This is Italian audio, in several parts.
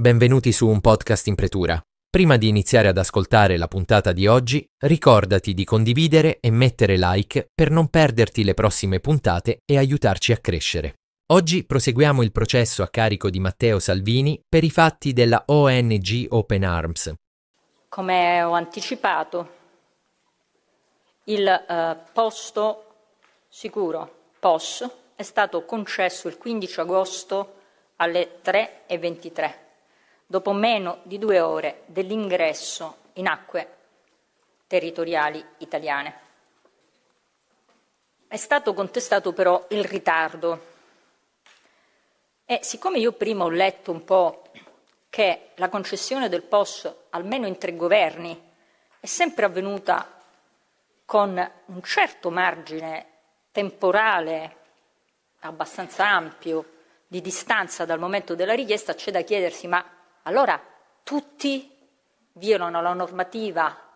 Benvenuti su un podcast in pretura. Prima di iniziare ad ascoltare la puntata di oggi, ricordati di condividere e mettere like per non perderti le prossime puntate e aiutarci a crescere. Oggi proseguiamo il processo a carico di Matteo Salvini per i fatti della ONG Open Arms. Come ho anticipato, il eh, posto sicuro POS è stato concesso il 15 agosto alle 3.23 dopo meno di due ore dell'ingresso in acque territoriali italiane. È stato contestato però il ritardo. E siccome io prima ho letto un po' che la concessione del POS, almeno in tre governi, è sempre avvenuta con un certo margine temporale abbastanza ampio di distanza dal momento della richiesta, c'è da chiedersi ma allora tutti violano la normativa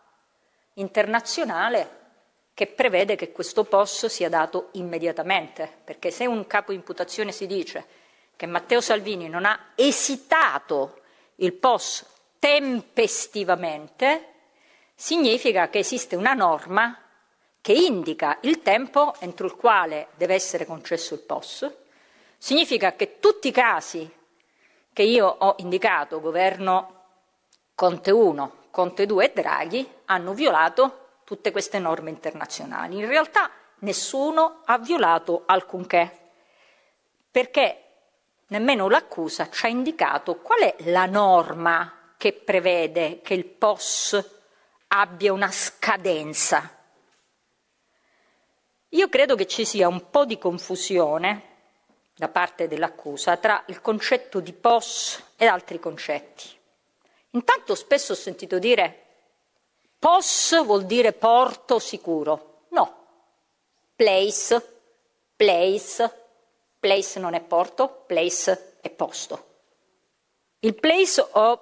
internazionale che prevede che questo POS sia dato immediatamente, perché se un capo imputazione si dice che Matteo Salvini non ha esitato il POS tempestivamente, significa che esiste una norma che indica il tempo entro il quale deve essere concesso il POS, significa che tutti i casi che io ho indicato, governo Conte 1, Conte 2 e Draghi, hanno violato tutte queste norme internazionali. In realtà nessuno ha violato alcunché, perché nemmeno l'accusa ci ha indicato qual è la norma che prevede che il POS abbia una scadenza. Io credo che ci sia un po' di confusione da parte dell'accusa tra il concetto di POS ed altri concetti. Intanto spesso ho sentito dire POS vuol dire porto sicuro. No, place, place, place non è porto, place è posto. Il place of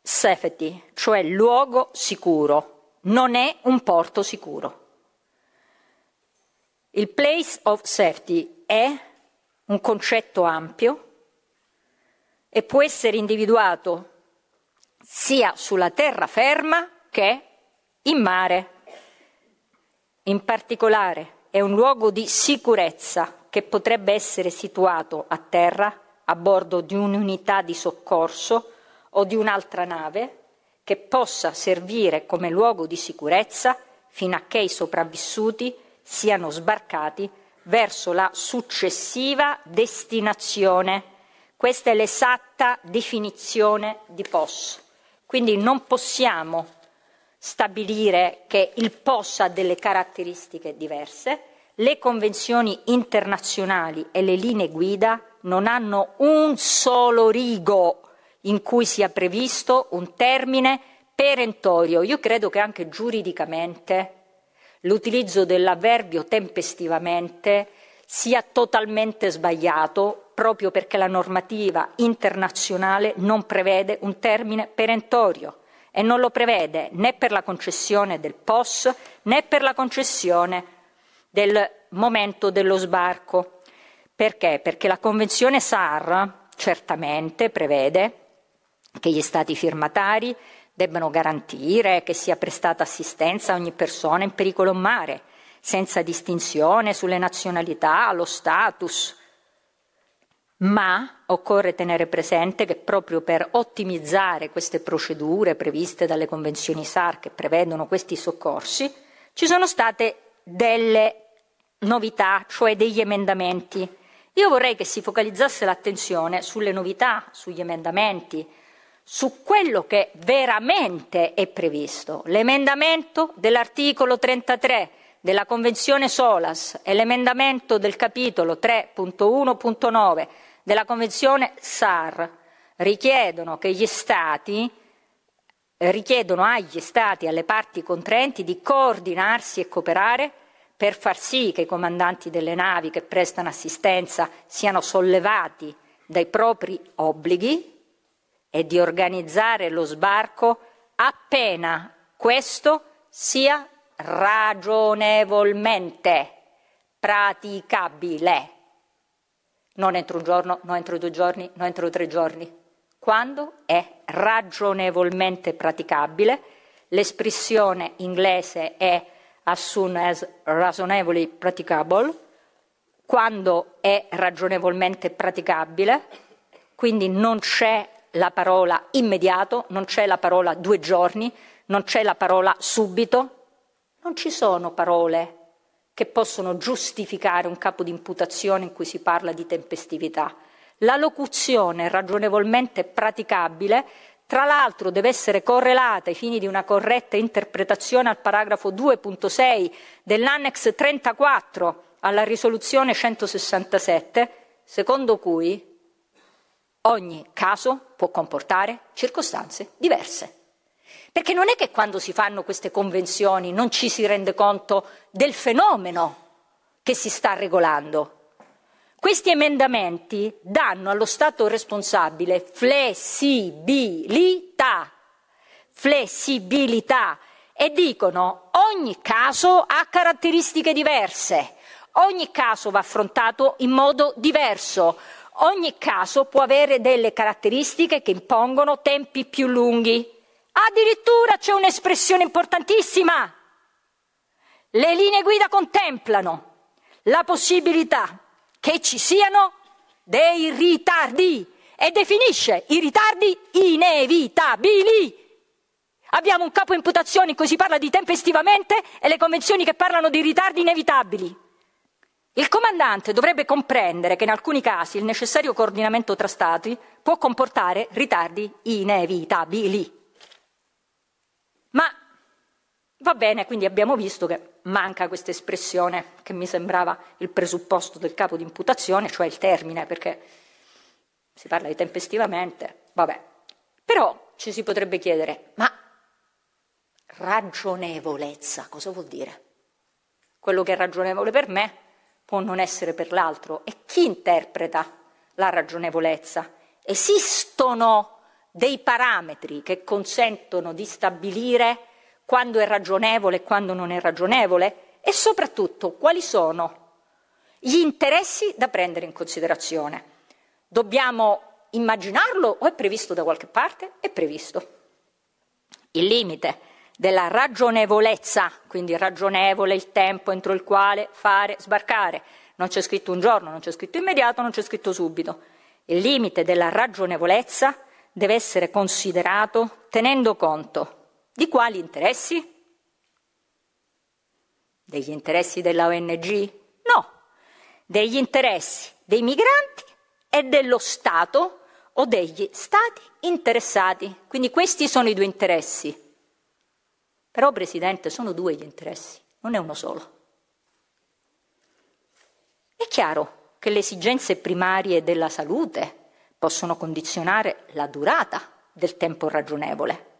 safety, cioè luogo sicuro, non è un porto sicuro. Il place of safety è un concetto ampio e può essere individuato sia sulla terraferma che in mare. In particolare è un luogo di sicurezza che potrebbe essere situato a terra a bordo di un'unità di soccorso o di un'altra nave che possa servire come luogo di sicurezza fino a che i sopravvissuti siano sbarcati verso la successiva destinazione. Questa è l'esatta definizione di POS. Quindi non possiamo stabilire che il POS ha delle caratteristiche diverse. Le convenzioni internazionali e le linee guida non hanno un solo rigo in cui sia previsto un termine perentorio. Io credo che anche giuridicamente l'utilizzo dell'avverbio tempestivamente sia totalmente sbagliato proprio perché la normativa internazionale non prevede un termine perentorio e non lo prevede né per la concessione del POS né per la concessione del momento dello sbarco. Perché? Perché la Convenzione SAR certamente prevede che gli Stati firmatari debbano garantire che sia prestata assistenza a ogni persona in pericolo in mare, senza distinzione sulle nazionalità, lo status. Ma occorre tenere presente che proprio per ottimizzare queste procedure previste dalle convenzioni SAR che prevedono questi soccorsi, ci sono state delle novità, cioè degli emendamenti. Io vorrei che si focalizzasse l'attenzione sulle novità, sugli emendamenti, su quello che veramente è previsto. L'emendamento dell'articolo 33 della Convenzione Solas e l'emendamento del capitolo 3.1.9 della Convenzione SAR richiedono, stati, richiedono agli Stati e alle parti contraenti di coordinarsi e cooperare per far sì che i comandanti delle navi che prestano assistenza siano sollevati dai propri obblighi e di organizzare lo sbarco appena questo sia ragionevolmente praticabile. Non entro un giorno, non entro due giorni, non entro tre giorni. Quando è ragionevolmente praticabile, l'espressione inglese è as soon as reasonably praticable, quando è ragionevolmente praticabile, quindi non c'è la parola immediato, non c'è la parola due giorni, non c'è la parola subito, non ci sono parole che possono giustificare un capo di imputazione in cui si parla di tempestività. La locuzione ragionevolmente praticabile, tra l'altro, deve essere correlata ai fini di una corretta interpretazione al paragrafo 2.6 dell'annex 34 alla risoluzione 167, secondo cui Ogni caso può comportare circostanze diverse. Perché non è che quando si fanno queste convenzioni non ci si rende conto del fenomeno che si sta regolando. Questi emendamenti danno allo Stato responsabile flessibilità, flessibilità e dicono ogni caso ha caratteristiche diverse, ogni caso va affrontato in modo diverso. Ogni caso può avere delle caratteristiche che impongono tempi più lunghi. Addirittura c'è un'espressione importantissima. Le linee guida contemplano la possibilità che ci siano dei ritardi e definisce i ritardi inevitabili. Abbiamo un capo imputazione in cui si parla di tempestivamente e le convenzioni che parlano di ritardi inevitabili. Il comandante dovrebbe comprendere che in alcuni casi il necessario coordinamento tra Stati può comportare ritardi inevitabili. Ma va bene, quindi abbiamo visto che manca questa espressione che mi sembrava il presupposto del capo di imputazione, cioè il termine, perché si parla di tempestivamente, vabbè. Però ci si potrebbe chiedere, ma ragionevolezza cosa vuol dire? Quello che è ragionevole per me può non essere per l'altro. E chi interpreta la ragionevolezza? Esistono dei parametri che consentono di stabilire quando è ragionevole e quando non è ragionevole? E soprattutto quali sono gli interessi da prendere in considerazione? Dobbiamo immaginarlo o è previsto da qualche parte? È previsto. Il limite della ragionevolezza, quindi ragionevole il tempo entro il quale fare sbarcare. Non c'è scritto un giorno, non c'è scritto immediato, non c'è scritto subito. Il limite della ragionevolezza deve essere considerato tenendo conto di quali interessi? Degli interessi della ONG? No, degli interessi dei migranti e dello Stato o degli Stati interessati. Quindi questi sono i due interessi però, Presidente, sono due gli interessi, non è uno solo. È chiaro che le esigenze primarie della salute possono condizionare la durata del tempo ragionevole.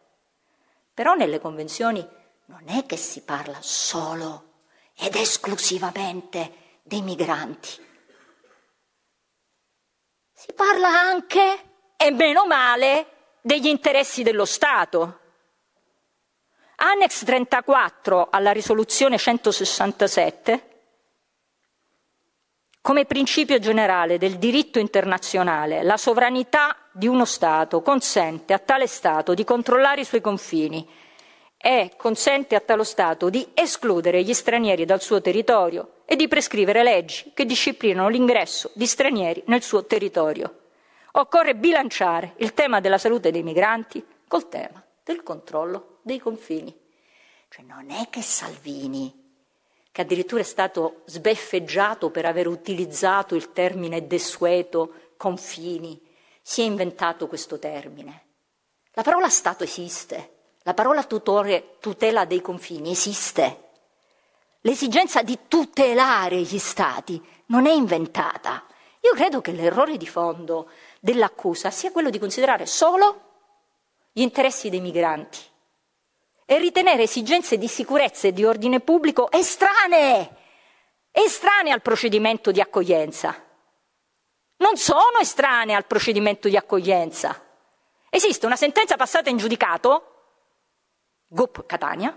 Però nelle convenzioni non è che si parla solo ed esclusivamente dei migranti. Si parla anche, e meno male, degli interessi dello Stato Annex 34 alla risoluzione 167, come principio generale del diritto internazionale, la sovranità di uno Stato consente a tale Stato di controllare i suoi confini e consente a tale Stato di escludere gli stranieri dal suo territorio e di prescrivere leggi che disciplinano l'ingresso di stranieri nel suo territorio. Occorre bilanciare il tema della salute dei migranti col tema del controllo dei confini. Cioè non è che Salvini, che addirittura è stato sbeffeggiato per aver utilizzato il termine desueto confini, si è inventato questo termine. La parola Stato esiste, la parola tutore, tutela dei confini esiste. L'esigenza di tutelare gli Stati non è inventata. Io credo che l'errore di fondo dell'accusa sia quello di considerare solo gli interessi dei migranti e ritenere esigenze di sicurezza e di ordine pubblico estranee, estranee al procedimento di accoglienza. Non sono estranee al procedimento di accoglienza. Esiste una sentenza passata in giudicato, GUP Catania,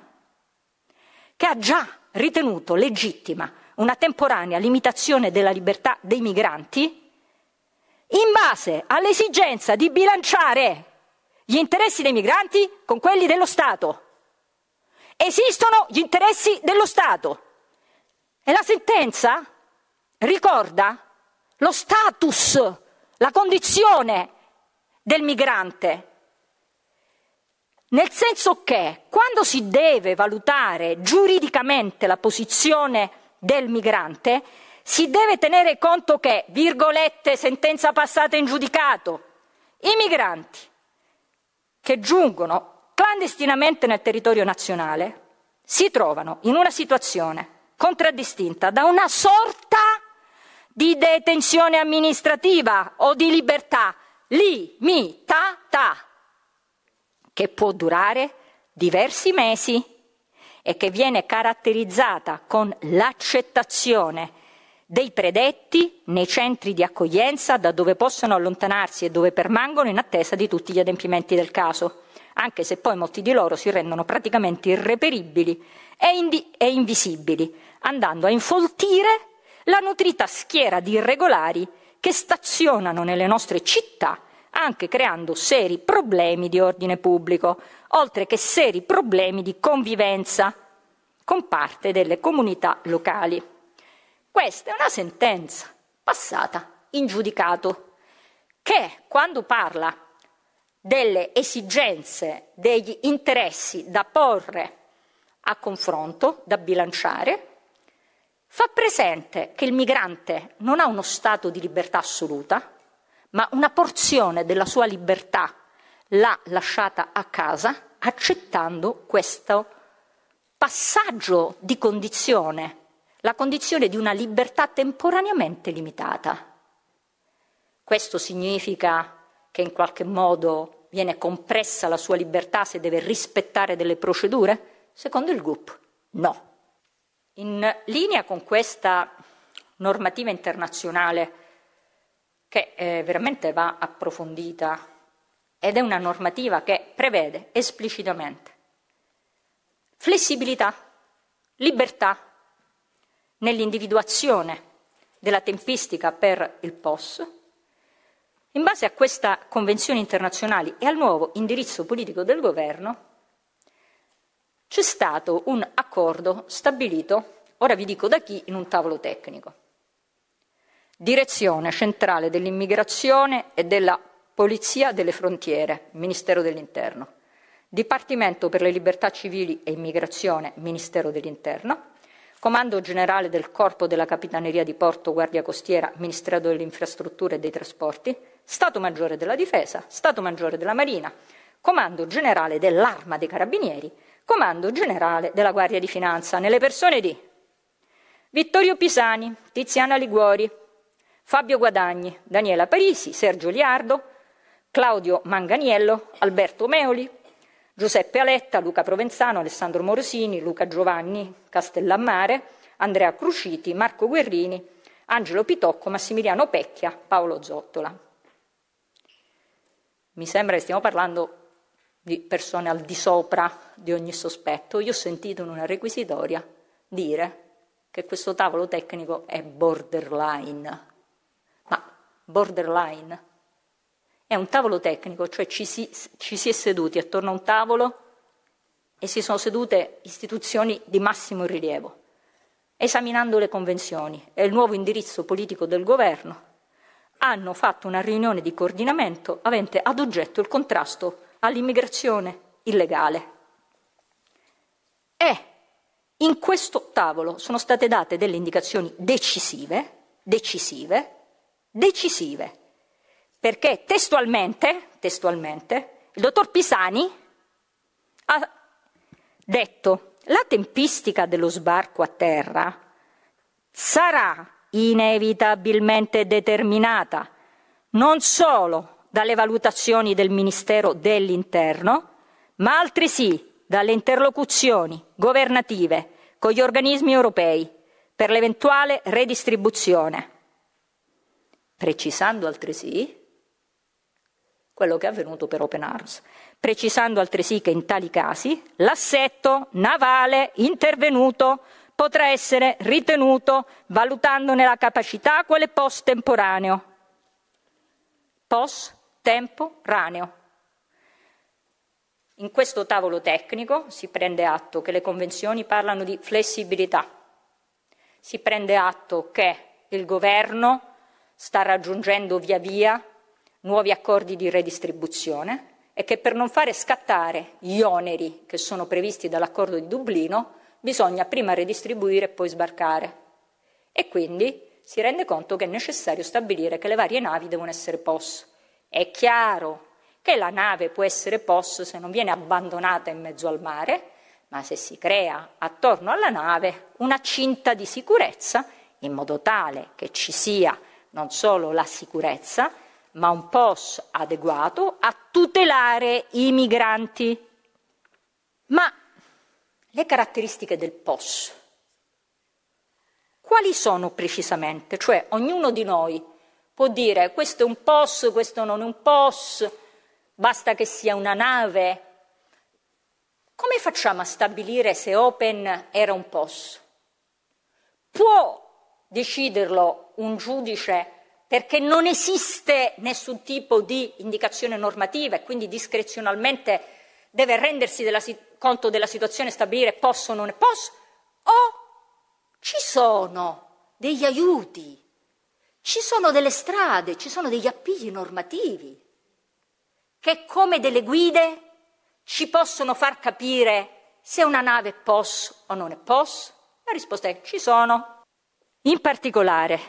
che ha già ritenuto legittima una temporanea limitazione della libertà dei migranti in base all'esigenza di bilanciare gli interessi dei migranti con quelli dello Stato. Esistono gli interessi dello Stato. E la sentenza ricorda lo status, la condizione del migrante. Nel senso che quando si deve valutare giuridicamente la posizione del migrante, si deve tenere conto che, virgolette, sentenza passata in giudicato, i migranti che giungono clandestinamente nel territorio nazionale si trovano in una situazione contraddistinta da una sorta di detenzione amministrativa o di libertà limitata che può durare diversi mesi e che viene caratterizzata con l'accettazione dei predetti nei centri di accoglienza da dove possono allontanarsi e dove permangono in attesa di tutti gli adempimenti del caso anche se poi molti di loro si rendono praticamente irreperibili e, indi- e invisibili, andando a infoltire la nutrita schiera di irregolari che stazionano nelle nostre città anche creando seri problemi di ordine pubblico, oltre che seri problemi di convivenza con parte delle comunità locali. Questa è una sentenza passata in giudicato che, quando parla delle esigenze, degli interessi da porre a confronto, da bilanciare, fa presente che il migrante non ha uno stato di libertà assoluta, ma una porzione della sua libertà l'ha lasciata a casa accettando questo passaggio di condizione, la condizione di una libertà temporaneamente limitata. Questo significa che in qualche modo viene compressa la sua libertà se deve rispettare delle procedure? Secondo il GUP, no. In linea con questa normativa internazionale, che eh, veramente va approfondita, ed è una normativa che prevede esplicitamente flessibilità, libertà nell'individuazione della tempistica per il POS in base a questa convenzione internazionale e al nuovo indirizzo politico del governo, c'è stato un accordo stabilito, ora vi dico da chi, in un tavolo tecnico. Direzione centrale dell'immigrazione e della Polizia delle frontiere, Ministero dell'Interno. Dipartimento per le libertà civili e immigrazione, Ministero dell'Interno. Comando generale del Corpo della Capitaneria di Porto, Guardia Costiera, Ministero delle Infrastrutture e dei Trasporti. Stato Maggiore della Difesa, Stato Maggiore della Marina, Comando Generale dell'Arma dei Carabinieri, Comando Generale della Guardia di Finanza, nelle persone di Vittorio Pisani, Tiziana Liguori, Fabio Guadagni, Daniela Parisi, Sergio Liardo, Claudio Manganiello, Alberto Meoli, Giuseppe Aletta, Luca Provenzano, Alessandro Morosini, Luca Giovanni, Castellammare, Andrea Cruciti, Marco Guerrini, Angelo Pitocco, Massimiliano Pecchia, Paolo Zottola mi sembra che stiamo parlando di persone al di sopra di ogni sospetto, io ho sentito in una requisitoria dire che questo tavolo tecnico è borderline. Ma borderline è un tavolo tecnico, cioè ci si, ci si è seduti attorno a un tavolo e si sono sedute istituzioni di massimo rilievo, esaminando le convenzioni e il nuovo indirizzo politico del governo hanno fatto una riunione di coordinamento avente ad oggetto il contrasto all'immigrazione illegale. E in questo tavolo sono state date delle indicazioni decisive, decisive, decisive, perché testualmente, testualmente il dottor Pisani ha detto la tempistica dello sbarco a terra sarà inevitabilmente determinata non solo dalle valutazioni del Ministero dell'Interno, ma altresì dalle interlocuzioni governative con gli organismi europei per l'eventuale redistribuzione, precisando altresì quello che è avvenuto per Open Arms, precisando altresì che in tali casi l'assetto navale intervenuto potrà essere ritenuto valutandone la capacità quale post-temporaneo. Post-temporaneo. In questo tavolo tecnico si prende atto che le convenzioni parlano di flessibilità, si prende atto che il governo sta raggiungendo via via nuovi accordi di redistribuzione e che per non fare scattare gli oneri che sono previsti dall'accordo di Dublino bisogna prima redistribuire e poi sbarcare. E quindi si rende conto che è necessario stabilire che le varie navi devono essere POS. È chiaro che la nave può essere POS se non viene abbandonata in mezzo al mare, ma se si crea attorno alla nave una cinta di sicurezza in modo tale che ci sia non solo la sicurezza, ma un POS adeguato a tutelare i migranti. Ma le caratteristiche del POS. Quali sono precisamente? Cioè ognuno di noi può dire questo è un POS, questo non è un POS, basta che sia una nave. Come facciamo a stabilire se Open era un POS? Può deciderlo un giudice perché non esiste nessun tipo di indicazione normativa e quindi discrezionalmente deve rendersi della, conto della situazione stabilire posso o non posso, o ci sono degli aiuti, ci sono delle strade, ci sono degli appigli normativi che come delle guide ci possono far capire se una nave è POS o non è POS? La risposta è ci sono. In particolare,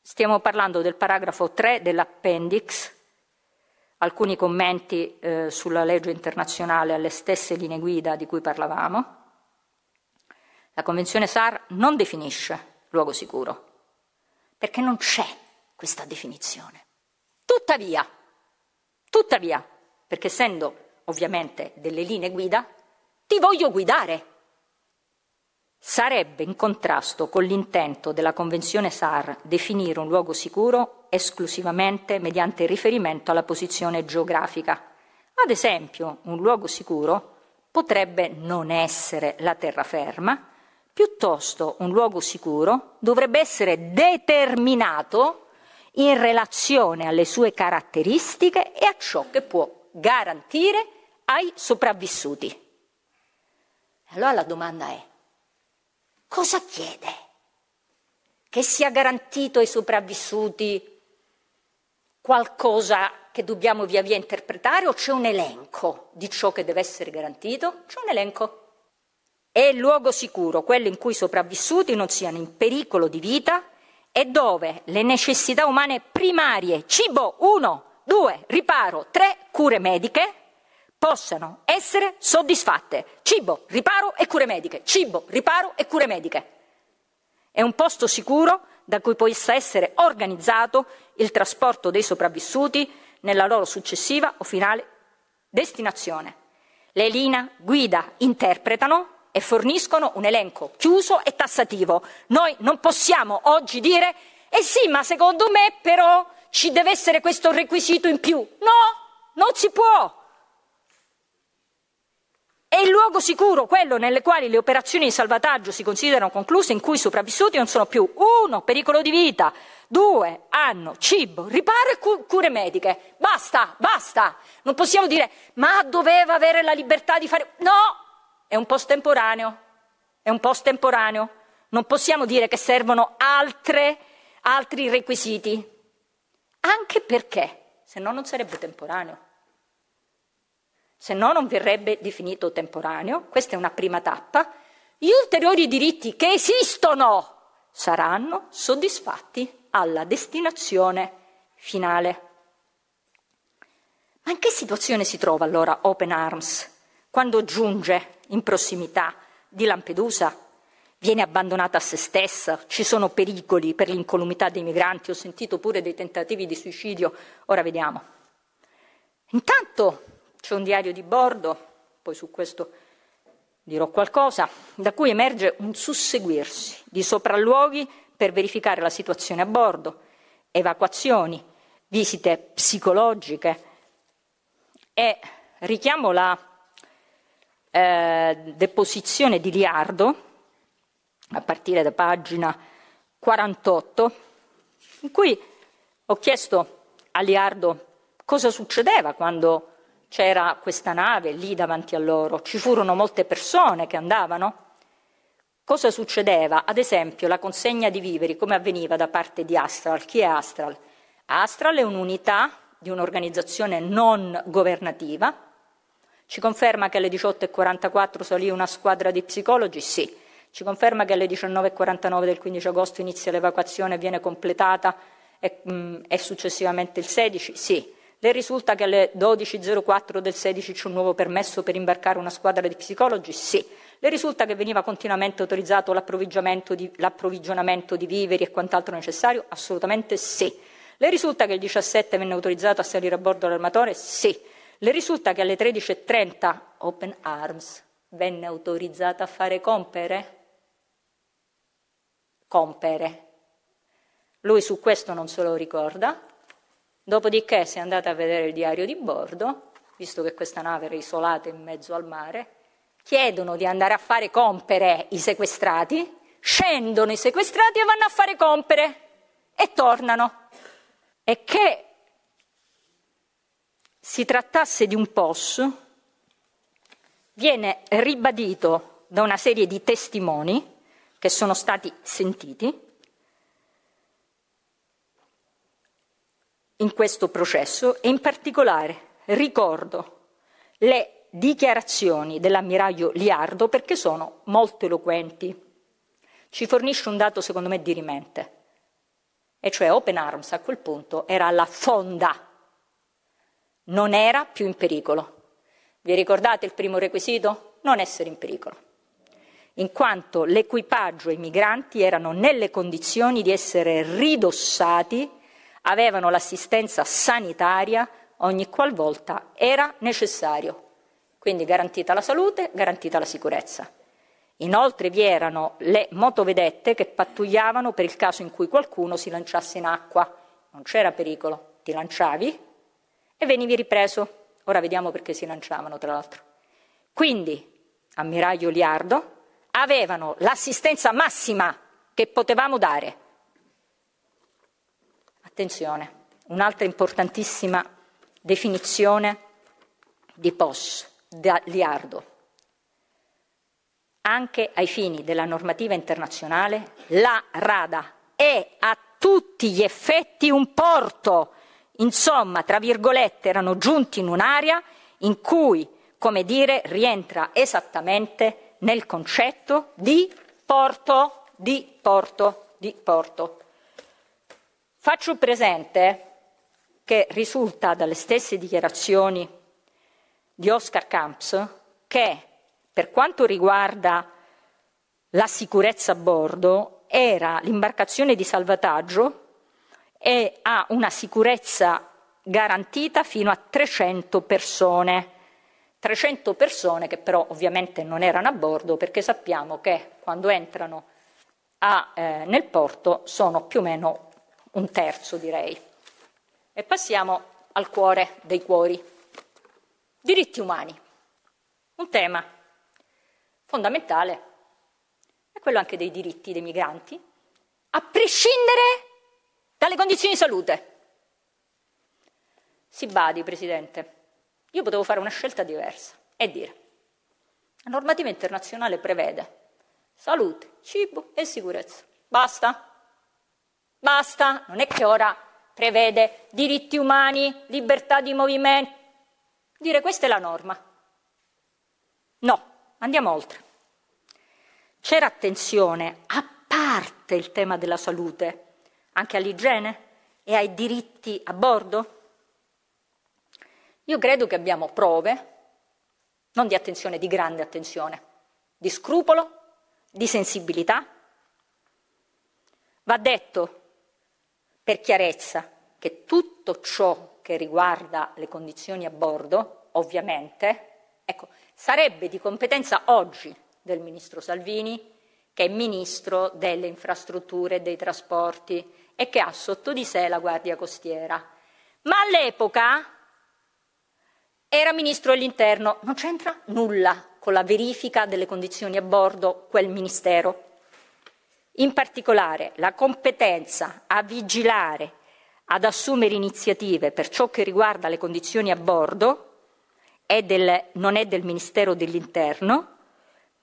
stiamo parlando del paragrafo 3 dell'appendix, alcuni commenti eh, sulla legge internazionale alle stesse linee guida di cui parlavamo. La Convenzione SAR non definisce luogo sicuro, perché non c'è questa definizione. Tuttavia, tuttavia, perché essendo ovviamente delle linee guida, ti voglio guidare sarebbe in contrasto con l'intento della Convenzione SAR definire un luogo sicuro esclusivamente mediante riferimento alla posizione geografica. Ad esempio, un luogo sicuro potrebbe non essere la terraferma, piuttosto un luogo sicuro dovrebbe essere determinato in relazione alle sue caratteristiche e a ciò che può garantire ai sopravvissuti. Allora la domanda è, Cosa chiede? Che sia garantito ai sopravvissuti qualcosa che dobbiamo via via interpretare o c'è un elenco di ciò che deve essere garantito? C'è un elenco. È il luogo sicuro, quello in cui i sopravvissuti non siano in pericolo di vita e dove le necessità umane primarie, cibo 1, 2, riparo 3, cure mediche, possano essere soddisfatte. Cibo, riparo e cure mediche. Cibo, riparo e cure mediche. È un posto sicuro da cui possa essere organizzato il trasporto dei sopravvissuti nella loro successiva o finale destinazione. Le linee guida, interpretano e forniscono un elenco chiuso e tassativo. Noi non possiamo oggi dire eh sì, ma secondo me però ci deve essere questo requisito in più. No, non si può. È il luogo sicuro, quello nelle quali le operazioni di salvataggio si considerano concluse, in cui i sopravvissuti non sono più uno, pericolo di vita, due, hanno cibo, riparo e cu- cure mediche. Basta, basta. Non possiamo dire ma doveva avere la libertà di fare. No, è un post temporaneo, è un post temporaneo. Non possiamo dire che servono altre, altri requisiti. Anche perché, se no non sarebbe temporaneo se no non verrebbe definito temporaneo, questa è una prima tappa, gli ulteriori diritti che esistono saranno soddisfatti alla destinazione finale. Ma in che situazione si trova allora Open Arms quando giunge in prossimità di Lampedusa? Viene abbandonata a se stessa, ci sono pericoli per l'incolumità dei migranti, ho sentito pure dei tentativi di suicidio, ora vediamo. Intanto c'è un diario di bordo, poi su questo dirò qualcosa, da cui emerge un susseguirsi di sopralluoghi per verificare la situazione a bordo, evacuazioni, visite psicologiche e richiamo la eh, deposizione di Liardo a partire da pagina 48 in cui ho chiesto a Liardo cosa succedeva quando c'era questa nave lì davanti a loro, ci furono molte persone che andavano. Cosa succedeva? Ad esempio, la consegna di viveri, come avveniva da parte di Astral? Chi è Astral? Astral è un'unità di un'organizzazione non governativa. Ci conferma che alle 18.44 salì una squadra di psicologi? Sì. Ci conferma che alle 19.49 del 15 agosto inizia l'evacuazione e viene completata e, mh, mm, e successivamente il 16? Sì. Le risulta che alle 12.04 del 16 c'è un nuovo permesso per imbarcare una squadra di psicologi? Sì. Le risulta che veniva continuamente autorizzato l'approvvigionamento di, l'approvvigionamento di viveri e quant'altro necessario? Assolutamente sì. Le risulta che il 17 venne autorizzato a salire a bordo l'armatore? Sì. Le risulta che alle 13.30 Open Arms venne autorizzata a fare compere? Compere. Lui su questo non se lo ricorda, Dopodiché, se andate a vedere il diario di bordo, visto che questa nave era isolata in mezzo al mare, chiedono di andare a fare compere i sequestrati, scendono i sequestrati e vanno a fare compere e tornano. E che si trattasse di un POS viene ribadito da una serie di testimoni che sono stati sentiti in questo processo e in particolare ricordo le dichiarazioni dell'ammiraglio Liardo perché sono molto eloquenti. Ci fornisce un dato secondo me dirimente, e cioè Open Arms a quel punto era alla fonda, non era più in pericolo. Vi ricordate il primo requisito? Non essere in pericolo, in quanto l'equipaggio e i migranti erano nelle condizioni di essere ridossati avevano l'assistenza sanitaria ogni qualvolta era necessario. Quindi garantita la salute, garantita la sicurezza. Inoltre vi erano le motovedette che pattugliavano per il caso in cui qualcuno si lanciasse in acqua. Non c'era pericolo, ti lanciavi e venivi ripreso. Ora vediamo perché si lanciavano, tra l'altro. Quindi, ammiraglio Liardo, avevano l'assistenza massima che potevamo dare Attenzione, un'altra importantissima definizione di POS, Liardo. Anche ai fini della normativa internazionale, la Rada è a tutti gli effetti un porto. Insomma, tra virgolette, erano giunti in un'area in cui, come dire, rientra esattamente nel concetto di porto, di porto, di porto. Faccio presente che risulta dalle stesse dichiarazioni di Oscar Camps che per quanto riguarda la sicurezza a bordo era l'imbarcazione di salvataggio e ha una sicurezza garantita fino a 300 persone. 300 persone che però ovviamente non erano a bordo perché sappiamo che quando entrano a, eh, nel porto sono più o meno un terzo direi. E passiamo al cuore dei cuori. Diritti umani, un tema fondamentale, è quello anche dei diritti dei migranti, a prescindere dalle condizioni di salute. Si badi, Presidente, io potevo fare una scelta diversa e dire, la normativa internazionale prevede salute, cibo e sicurezza. Basta. Basta, non è che ora prevede diritti umani, libertà di movimento. Dire questa è la norma. No, andiamo oltre. C'era attenzione, a parte il tema della salute, anche all'igiene e ai diritti a bordo? Io credo che abbiamo prove, non di attenzione, di grande attenzione, di scrupolo, di sensibilità. Va detto per chiarezza che tutto ciò che riguarda le condizioni a bordo, ovviamente, ecco, sarebbe di competenza oggi del ministro Salvini, che è ministro delle infrastrutture e dei trasporti e che ha sotto di sé la Guardia Costiera. Ma all'epoca era ministro dell'interno, non c'entra nulla con la verifica delle condizioni a bordo quel ministero. In particolare, la competenza a vigilare, ad assumere iniziative per ciò che riguarda le condizioni a bordo è del, non è del Ministero dell'Interno,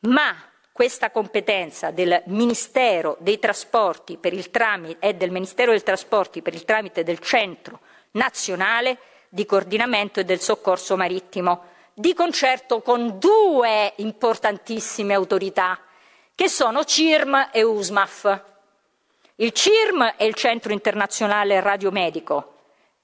ma questa competenza del Ministero dei Trasporti per il tramite, è del Ministero dei Trasporti per il tramite del Centro Nazionale di Coordinamento e del Soccorso Marittimo, di concerto con due importantissime autorità che sono CIRM e USMAF. Il CIRM è il Centro Internazionale Radiomedico,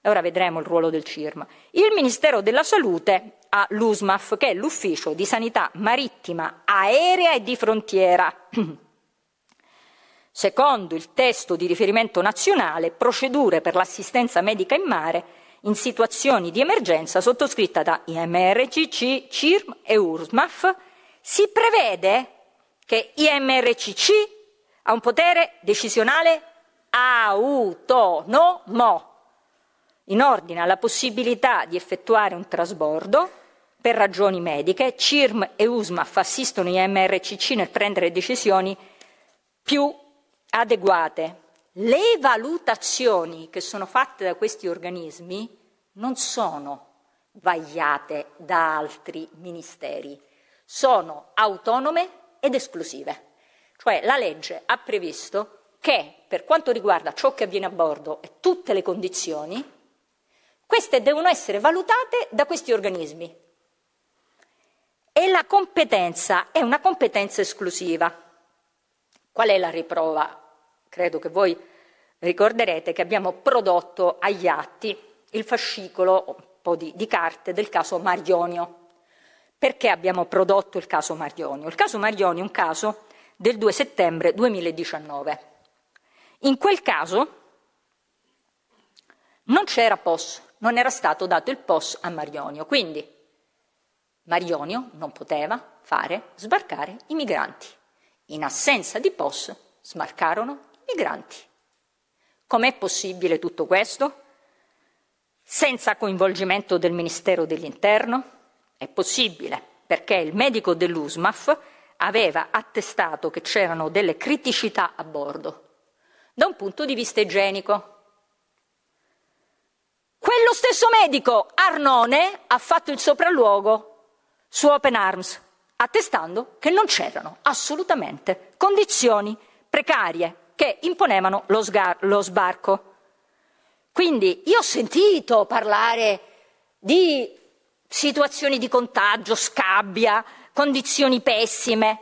ora vedremo il ruolo del CIRM. Il Ministero della Salute ha l'USMAF, che è l'Ufficio di Sanità Marittima, Aerea e di Frontiera. Secondo il testo di riferimento nazionale, procedure per l'assistenza medica in mare in situazioni di emergenza sottoscritta da IMRCC, CIRM e USMAF, si prevede che IMRCC ha un potere decisionale autonomo in ordine alla possibilità di effettuare un trasbordo per ragioni mediche, CIRM e USMAF assistono IMRCC nel prendere decisioni più adeguate. Le valutazioni che sono fatte da questi organismi non sono vagliate da altri ministeri, sono autonome ed esclusive. Cioè la legge ha previsto che per quanto riguarda ciò che avviene a bordo e tutte le condizioni, queste devono essere valutate da questi organismi. E la competenza è una competenza esclusiva. Qual è la riprova? Credo che voi ricorderete che abbiamo prodotto agli atti il fascicolo, un po' di, di carte del caso Marionio perché abbiamo prodotto il caso Marioni? Il caso Marioni è un caso del 2 settembre 2019. In quel caso non c'era POS, non era stato dato il POS a Marionio, quindi Marionio non poteva fare sbarcare i migranti. In assenza di POS sbarcarono i migranti. Com'è possibile tutto questo? Senza coinvolgimento del Ministero dell'Interno? È possibile, perché il medico dell'USMAF aveva attestato che c'erano delle criticità a bordo, da un punto di vista igienico. Quello stesso medico, Arnone, ha fatto il sopralluogo su Open Arms, attestando che non c'erano assolutamente condizioni precarie che imponevano lo, sgar- lo sbarco. Quindi io ho sentito parlare di situazioni di contagio, scabbia, condizioni pessime.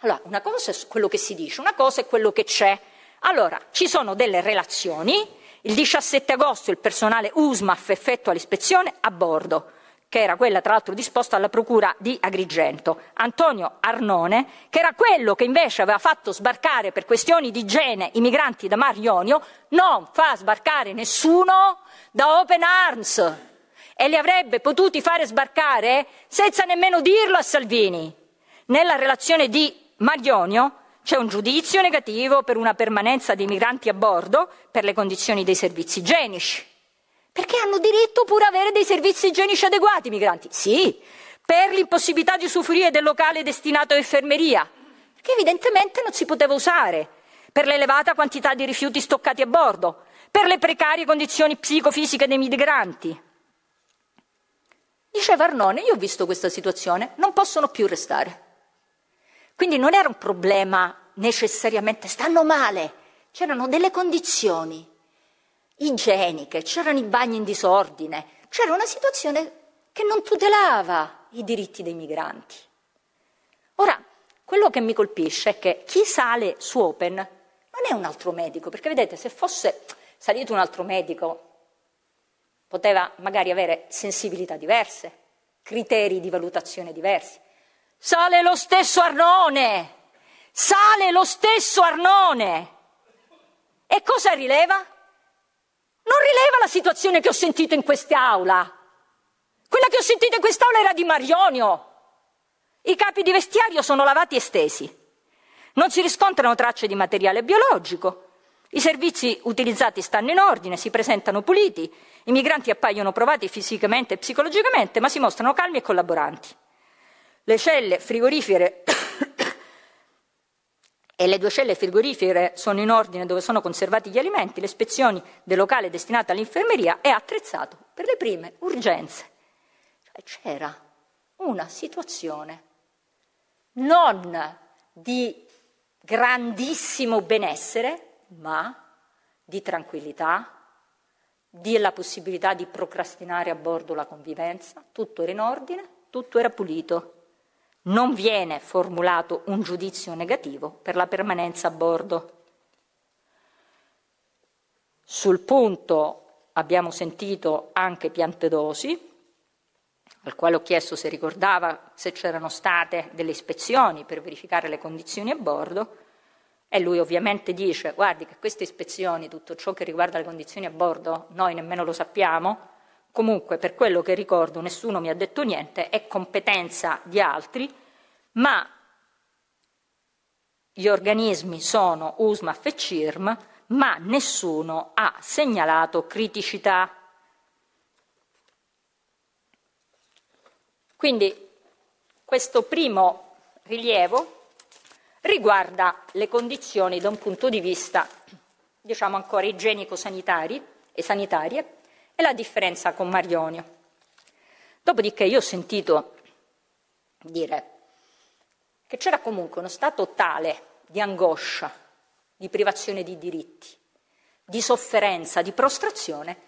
Allora, una cosa è quello che si dice, una cosa è quello che c'è. Allora, ci sono delle relazioni. Il 17 agosto il personale USMAF effettua l'ispezione a bordo, che era quella tra l'altro disposta alla procura di Agrigento. Antonio Arnone, che era quello che invece aveva fatto sbarcare per questioni di igiene i migranti da Mar Ionio, non fa sbarcare nessuno da Open Arms e li avrebbe potuti fare sbarcare senza nemmeno dirlo a Salvini. Nella relazione di Marionio c'è un giudizio negativo per una permanenza dei migranti a bordo per le condizioni dei servizi igienici. Perché hanno diritto pure ad avere dei servizi igienici adeguati i migranti? Sì, per l'impossibilità di usufruire del locale destinato a infermeria, che evidentemente non si poteva usare, per l'elevata quantità di rifiuti stoccati a bordo, per le precarie condizioni psicofisiche dei migranti. Dice Varnone, io ho visto questa situazione, non possono più restare. Quindi non era un problema necessariamente, stanno male, c'erano delle condizioni igieniche, c'erano i bagni in disordine, c'era una situazione che non tutelava i diritti dei migranti. Ora, quello che mi colpisce è che chi sale su Open non è un altro medico, perché vedete, se fosse salito un altro medico poteva magari avere sensibilità diverse, criteri di valutazione diversi. Sale lo stesso Arnone! Sale lo stesso Arnone! E cosa rileva? Non rileva la situazione che ho sentito in quest'aula. Quella che ho sentito in quest'aula era di Marionio. I capi di vestiario sono lavati e stesi. Non si riscontrano tracce di materiale biologico. I servizi utilizzati stanno in ordine, si presentano puliti, i migranti appaiono provati fisicamente e psicologicamente, ma si mostrano calmi e collaboranti. Le celle frigorifere e le due celle frigorifere sono in ordine dove sono conservati gli alimenti, le ispezioni del locale destinato all'infermeria è attrezzato per le prime urgenze. Cioè, c'era una situazione non di grandissimo benessere, ma di tranquillità, della possibilità di procrastinare a bordo la convivenza, tutto era in ordine, tutto era pulito. Non viene formulato un giudizio negativo per la permanenza a bordo. Sul punto abbiamo sentito anche Piantedosi, al quale ho chiesto se ricordava se c'erano state delle ispezioni per verificare le condizioni a bordo. E lui ovviamente dice, guardi che queste ispezioni, tutto ciò che riguarda le condizioni a bordo, noi nemmeno lo sappiamo, comunque per quello che ricordo nessuno mi ha detto niente, è competenza di altri, ma gli organismi sono USMAF e CIRM, ma nessuno ha segnalato criticità. Quindi questo primo rilievo riguarda le condizioni da un punto di vista, diciamo ancora, igienico-sanitari e sanitarie e la differenza con Marionio. Dopodiché io ho sentito dire che c'era comunque uno stato tale di angoscia, di privazione di diritti, di sofferenza, di prostrazione,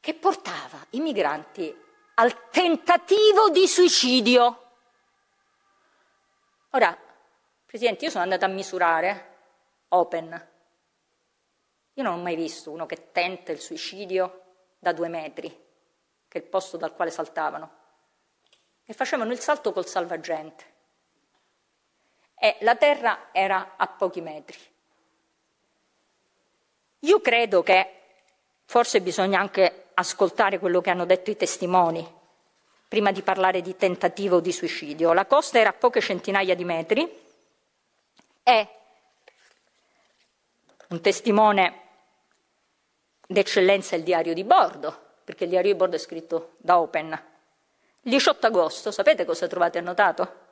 che portava i migranti al tentativo di suicidio. Ora, Presidente, io sono andata a misurare Open. Io non ho mai visto uno che tenta il suicidio da due metri, che è il posto dal quale saltavano. E facevano il salto col salvagente. E la terra era a pochi metri. Io credo che forse bisogna anche ascoltare quello che hanno detto i testimoni prima di parlare di tentativo di suicidio. La costa era a poche centinaia di metri è un testimone d'eccellenza il diario di bordo, perché il diario di bordo è scritto da Open. Il 18 agosto, sapete cosa trovate annotato?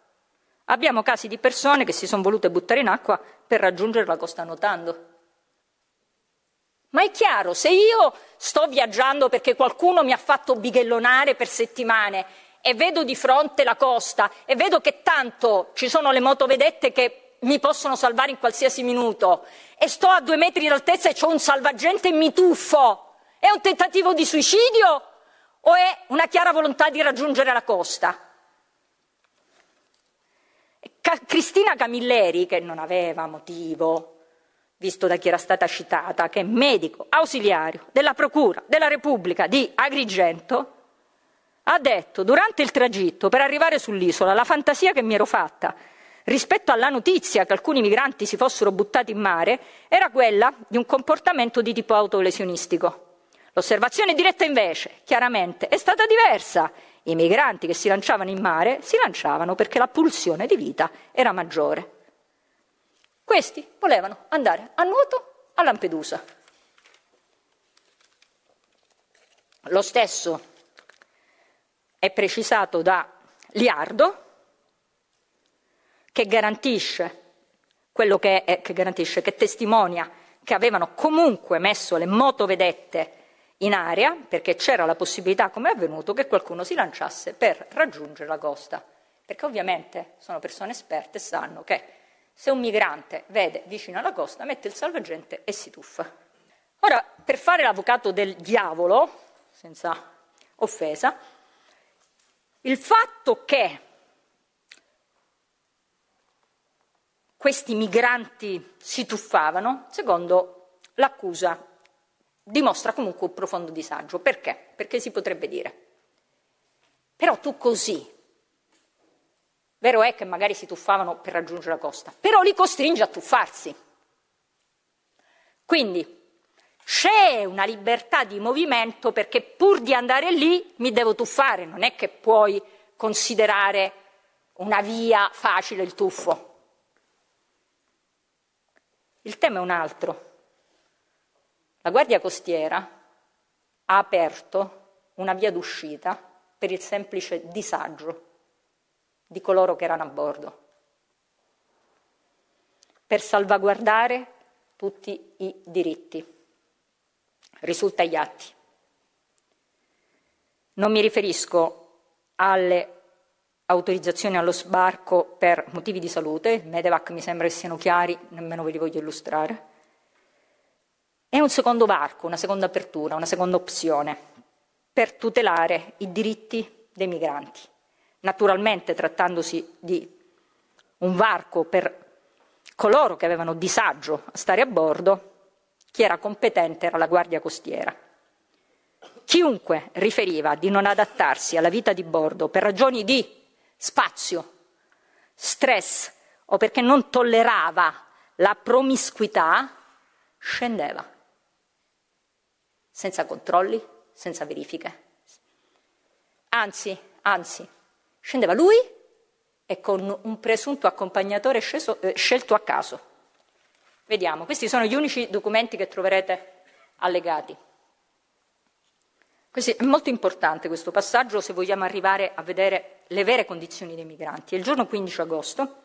Abbiamo casi di persone che si sono volute buttare in acqua per raggiungere la costa nuotando. Ma è chiaro, se io sto viaggiando perché qualcuno mi ha fatto bighellonare per settimane e vedo di fronte la costa e vedo che tanto ci sono le motovedette che mi possono salvare in qualsiasi minuto e sto a due metri d'altezza e ho un salvagente e mi tuffo, è un tentativo di suicidio o è una chiara volontà di raggiungere la costa? Ca- Cristina Camilleri, che non aveva motivo, visto da chi era stata citata, che è medico ausiliario della Procura della Repubblica di Agrigento, ha detto durante il tragitto per arrivare sull'isola la fantasia che mi ero fatta rispetto alla notizia che alcuni migranti si fossero buttati in mare era quella di un comportamento di tipo autolesionistico. L'osservazione diretta invece, chiaramente, è stata diversa. I migranti che si lanciavano in mare si lanciavano perché la pulsione di vita era maggiore. Questi volevano andare a nuoto a Lampedusa. Lo stesso è precisato da Liardo, che garantisce quello che, è, che garantisce, che testimonia che avevano comunque messo le motovedette in aria perché c'era la possibilità, come è avvenuto, che qualcuno si lanciasse per raggiungere la costa. Perché ovviamente sono persone esperte e sanno che se un migrante vede vicino alla costa mette il salvagente e si tuffa. Ora, per fare l'avvocato del diavolo, senza offesa, il fatto che questi migranti si tuffavano, secondo l'accusa, dimostra comunque un profondo disagio. Perché? Perché si potrebbe dire. Però tu così, vero è che magari si tuffavano per raggiungere la costa, però li costringe a tuffarsi. Quindi c'è una libertà di movimento perché pur di andare lì mi devo tuffare, non è che puoi considerare una via facile il tuffo. Il tema è un altro. La Guardia Costiera ha aperto una via d'uscita per il semplice disagio di coloro che erano a bordo, per salvaguardare tutti i diritti. Risulta agli atti. Non mi riferisco alle autorizzazioni allo sbarco per motivi di salute, Medevac mi sembra che siano chiari, nemmeno ve li voglio illustrare. E un secondo varco, una seconda apertura, una seconda opzione per tutelare i diritti dei migranti. Naturalmente trattandosi di un varco per coloro che avevano disagio a stare a bordo, chi era competente era la Guardia Costiera. Chiunque riferiva di non adattarsi alla vita di bordo per ragioni di spazio, stress o perché non tollerava la promiscuità, scendeva, senza controlli, senza verifiche. Anzi, anzi, scendeva lui e con un presunto accompagnatore sceso, eh, scelto a caso. Vediamo, questi sono gli unici documenti che troverete allegati. Questo è molto importante questo passaggio se vogliamo arrivare a vedere le vere condizioni dei migranti. Il giorno 15 agosto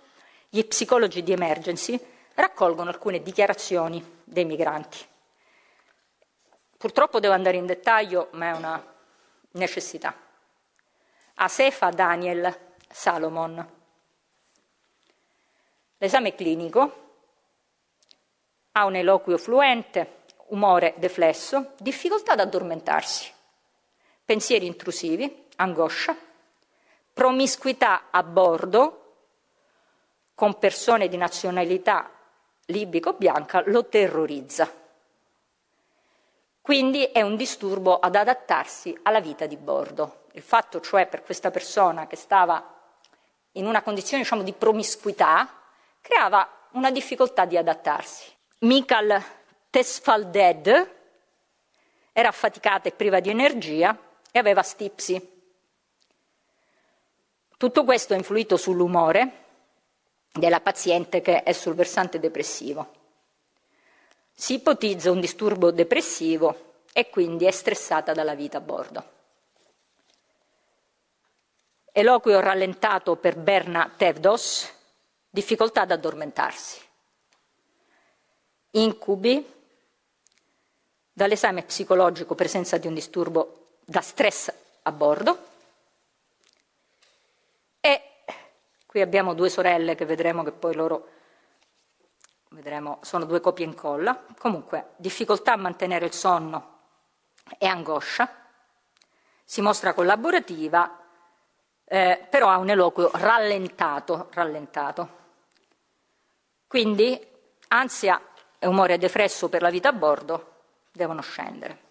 gli psicologi di emergency raccolgono alcune dichiarazioni dei migranti. Purtroppo devo andare in dettaglio, ma è una necessità. Asefa Daniel Salomon. L'esame clinico ha un eloquio fluente, umore deflesso, difficoltà ad addormentarsi pensieri intrusivi, angoscia, promiscuità a bordo con persone di nazionalità libico-bianca lo terrorizza. Quindi è un disturbo ad adattarsi alla vita di bordo. Il fatto cioè per questa persona che stava in una condizione diciamo, di promiscuità creava una difficoltà di adattarsi. Mikhail Tesfalded era affaticata e priva di energia, e aveva stipsi. Tutto questo ha influito sull'umore della paziente che è sul versante depressivo. Si ipotizza un disturbo depressivo e quindi è stressata dalla vita a bordo. Eloquio rallentato per Berna Tevdos, difficoltà ad addormentarsi. Incubi dall'esame psicologico presenza di un disturbo da stress a bordo. E qui abbiamo due sorelle che vedremo che poi loro vedremo, sono due copie in colla. Comunque, difficoltà a mantenere il sonno e angoscia. Si mostra collaborativa, eh, però ha un eloquio rallentato, rallentato. Quindi ansia e umore defresso per la vita a bordo devono scendere.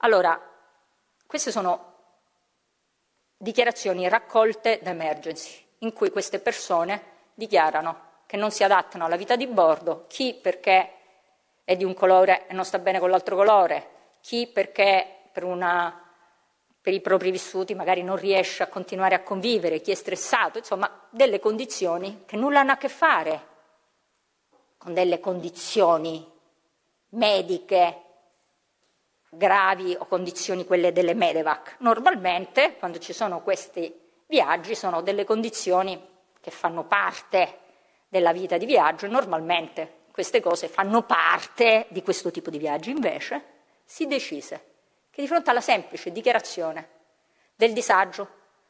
Allora, queste sono dichiarazioni raccolte da emergency, in cui queste persone dichiarano che non si adattano alla vita di bordo, chi perché è di un colore e non sta bene con l'altro colore, chi perché per, una, per i propri vissuti magari non riesce a continuare a convivere, chi è stressato, insomma, delle condizioni che nulla hanno a che fare con delle condizioni mediche gravi o condizioni quelle delle medevac. Normalmente quando ci sono questi viaggi sono delle condizioni che fanno parte della vita di viaggio, e normalmente queste cose fanno parte di questo tipo di viaggi, invece si decise che di fronte alla semplice dichiarazione del disagio,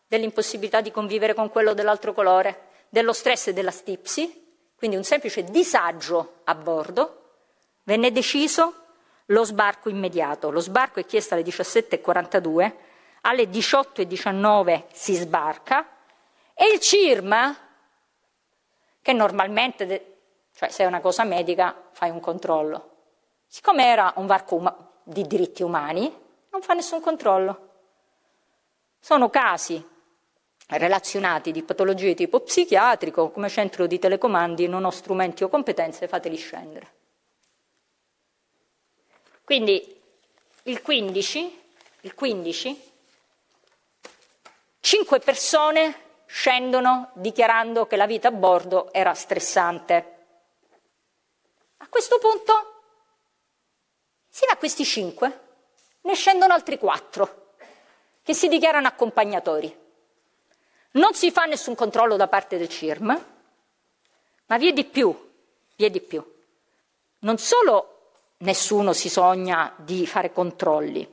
dell'impossibilità di convivere con quello dell'altro colore, dello stress e della stipsi, quindi un semplice disagio a bordo, venne deciso lo sbarco immediato. Lo sbarco è chiesto alle 17.42, alle 18.19 si sbarca e il CIRM, che normalmente, cioè se è una cosa medica, fai un controllo. Siccome era un varco di diritti umani, non fa nessun controllo. Sono casi relazionati di patologie tipo psichiatrico, come centro di telecomandi non ho strumenti o competenze, fateli scendere. Quindi il 15, il 15, 5 persone scendono dichiarando che la vita a bordo era stressante. A questo punto si a questi 5, ne scendono altri 4 che si dichiarano accompagnatori. Non si fa nessun controllo da parte del CIRM, ma vi è di più, vi è di più. Non solo nessuno si sogna di fare controlli,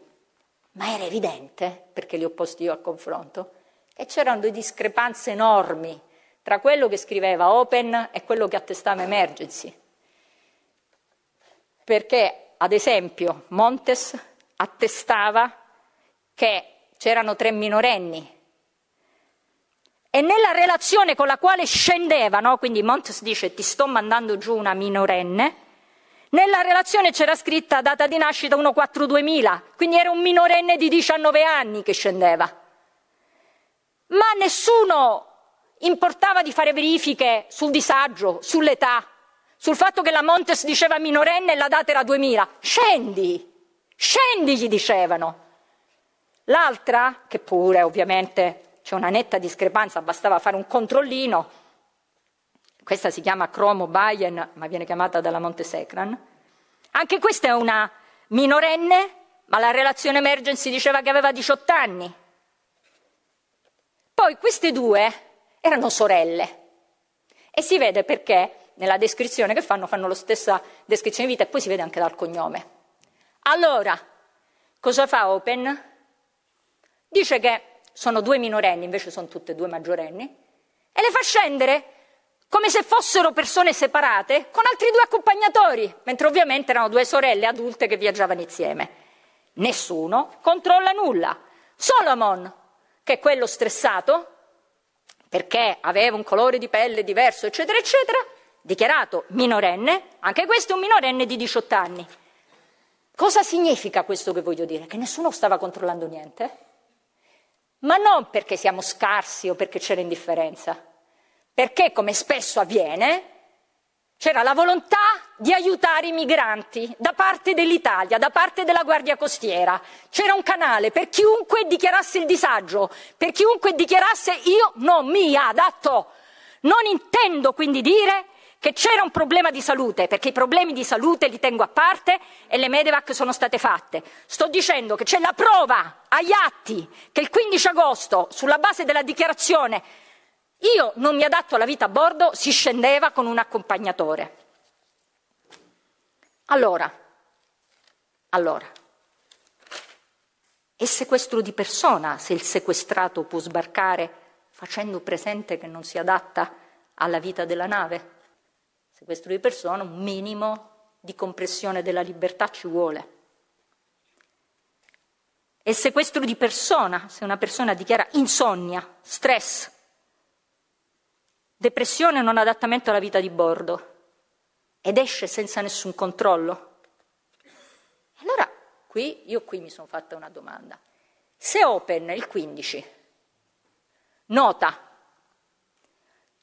ma era evidente, perché li ho posti io al confronto, che c'erano due discrepanze enormi tra quello che scriveva Open e quello che attestava Emergency. Perché, ad esempio, Montes attestava che c'erano tre minorenni e nella relazione con la quale scendevano, quindi Montes dice ti sto mandando giù una minorenne, nella relazione c'era scritta data di nascita 1-4-2000, quindi era un minorenne di 19 anni che scendeva. Ma nessuno importava di fare verifiche sul disagio, sull'età, sul fatto che la Montes diceva minorenne e la data era 2000. Scendi, scendi gli dicevano. L'altra, che pure ovviamente c'è una netta discrepanza, bastava fare un controllino, questa si chiama Cromo Bayern, ma viene chiamata dalla Montesecran, anche questa è una minorenne, ma la relazione emergency diceva che aveva 18 anni. Poi queste due erano sorelle e si vede perché nella descrizione che fanno fanno la stessa descrizione di vita e poi si vede anche dal cognome. Allora, cosa fa Open? Dice che sono due minorenni, invece sono tutte e due maggiorenni, e le fa scendere come se fossero persone separate con altri due accompagnatori, mentre ovviamente erano due sorelle adulte che viaggiavano insieme. Nessuno controlla nulla. Solomon, che è quello stressato, perché aveva un colore di pelle diverso, eccetera, eccetera, dichiarato minorenne, anche questo è un minorenne di 18 anni. Cosa significa questo che voglio dire? Che nessuno stava controllando niente? Ma non perché siamo scarsi o perché c'era indifferenza perché, come spesso avviene, c'era la volontà di aiutare i migranti da parte dell'Italia, da parte della Guardia Costiera. C'era un canale per chiunque dichiarasse il disagio, per chiunque dichiarasse io non mi adatto. Non intendo quindi dire che c'era un problema di salute, perché i problemi di salute li tengo a parte e le medevac sono state fatte. Sto dicendo che c'è la prova agli atti che il 15 agosto, sulla base della dichiarazione io non mi adatto alla vita a bordo, si scendeva con un accompagnatore. Allora, allora, è sequestro di persona se il sequestrato può sbarcare facendo presente che non si adatta alla vita della nave? Sequestro di persona, un minimo di compressione della libertà ci vuole. È sequestro di persona se una persona dichiara insonnia, stress, depressione e non adattamento alla vita di bordo ed esce senza nessun controllo. Allora, qui, io qui mi sono fatta una domanda. Se Open il 15 nota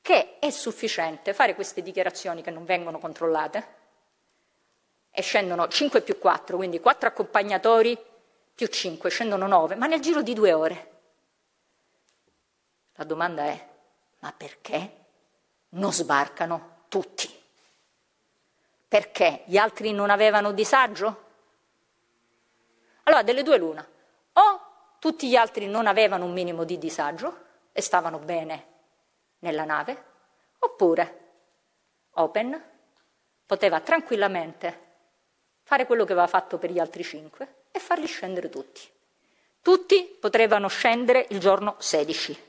che è sufficiente fare queste dichiarazioni che non vengono controllate e scendono 5 più 4, quindi 4 accompagnatori più 5, scendono 9, ma nel giro di due ore. La domanda è, ma perché? non sbarcano tutti. Perché gli altri non avevano disagio? Allora, delle due l'una, o tutti gli altri non avevano un minimo di disagio e stavano bene nella nave, oppure Open poteva tranquillamente fare quello che aveva fatto per gli altri cinque e farli scendere tutti. Tutti potevano scendere il giorno 16.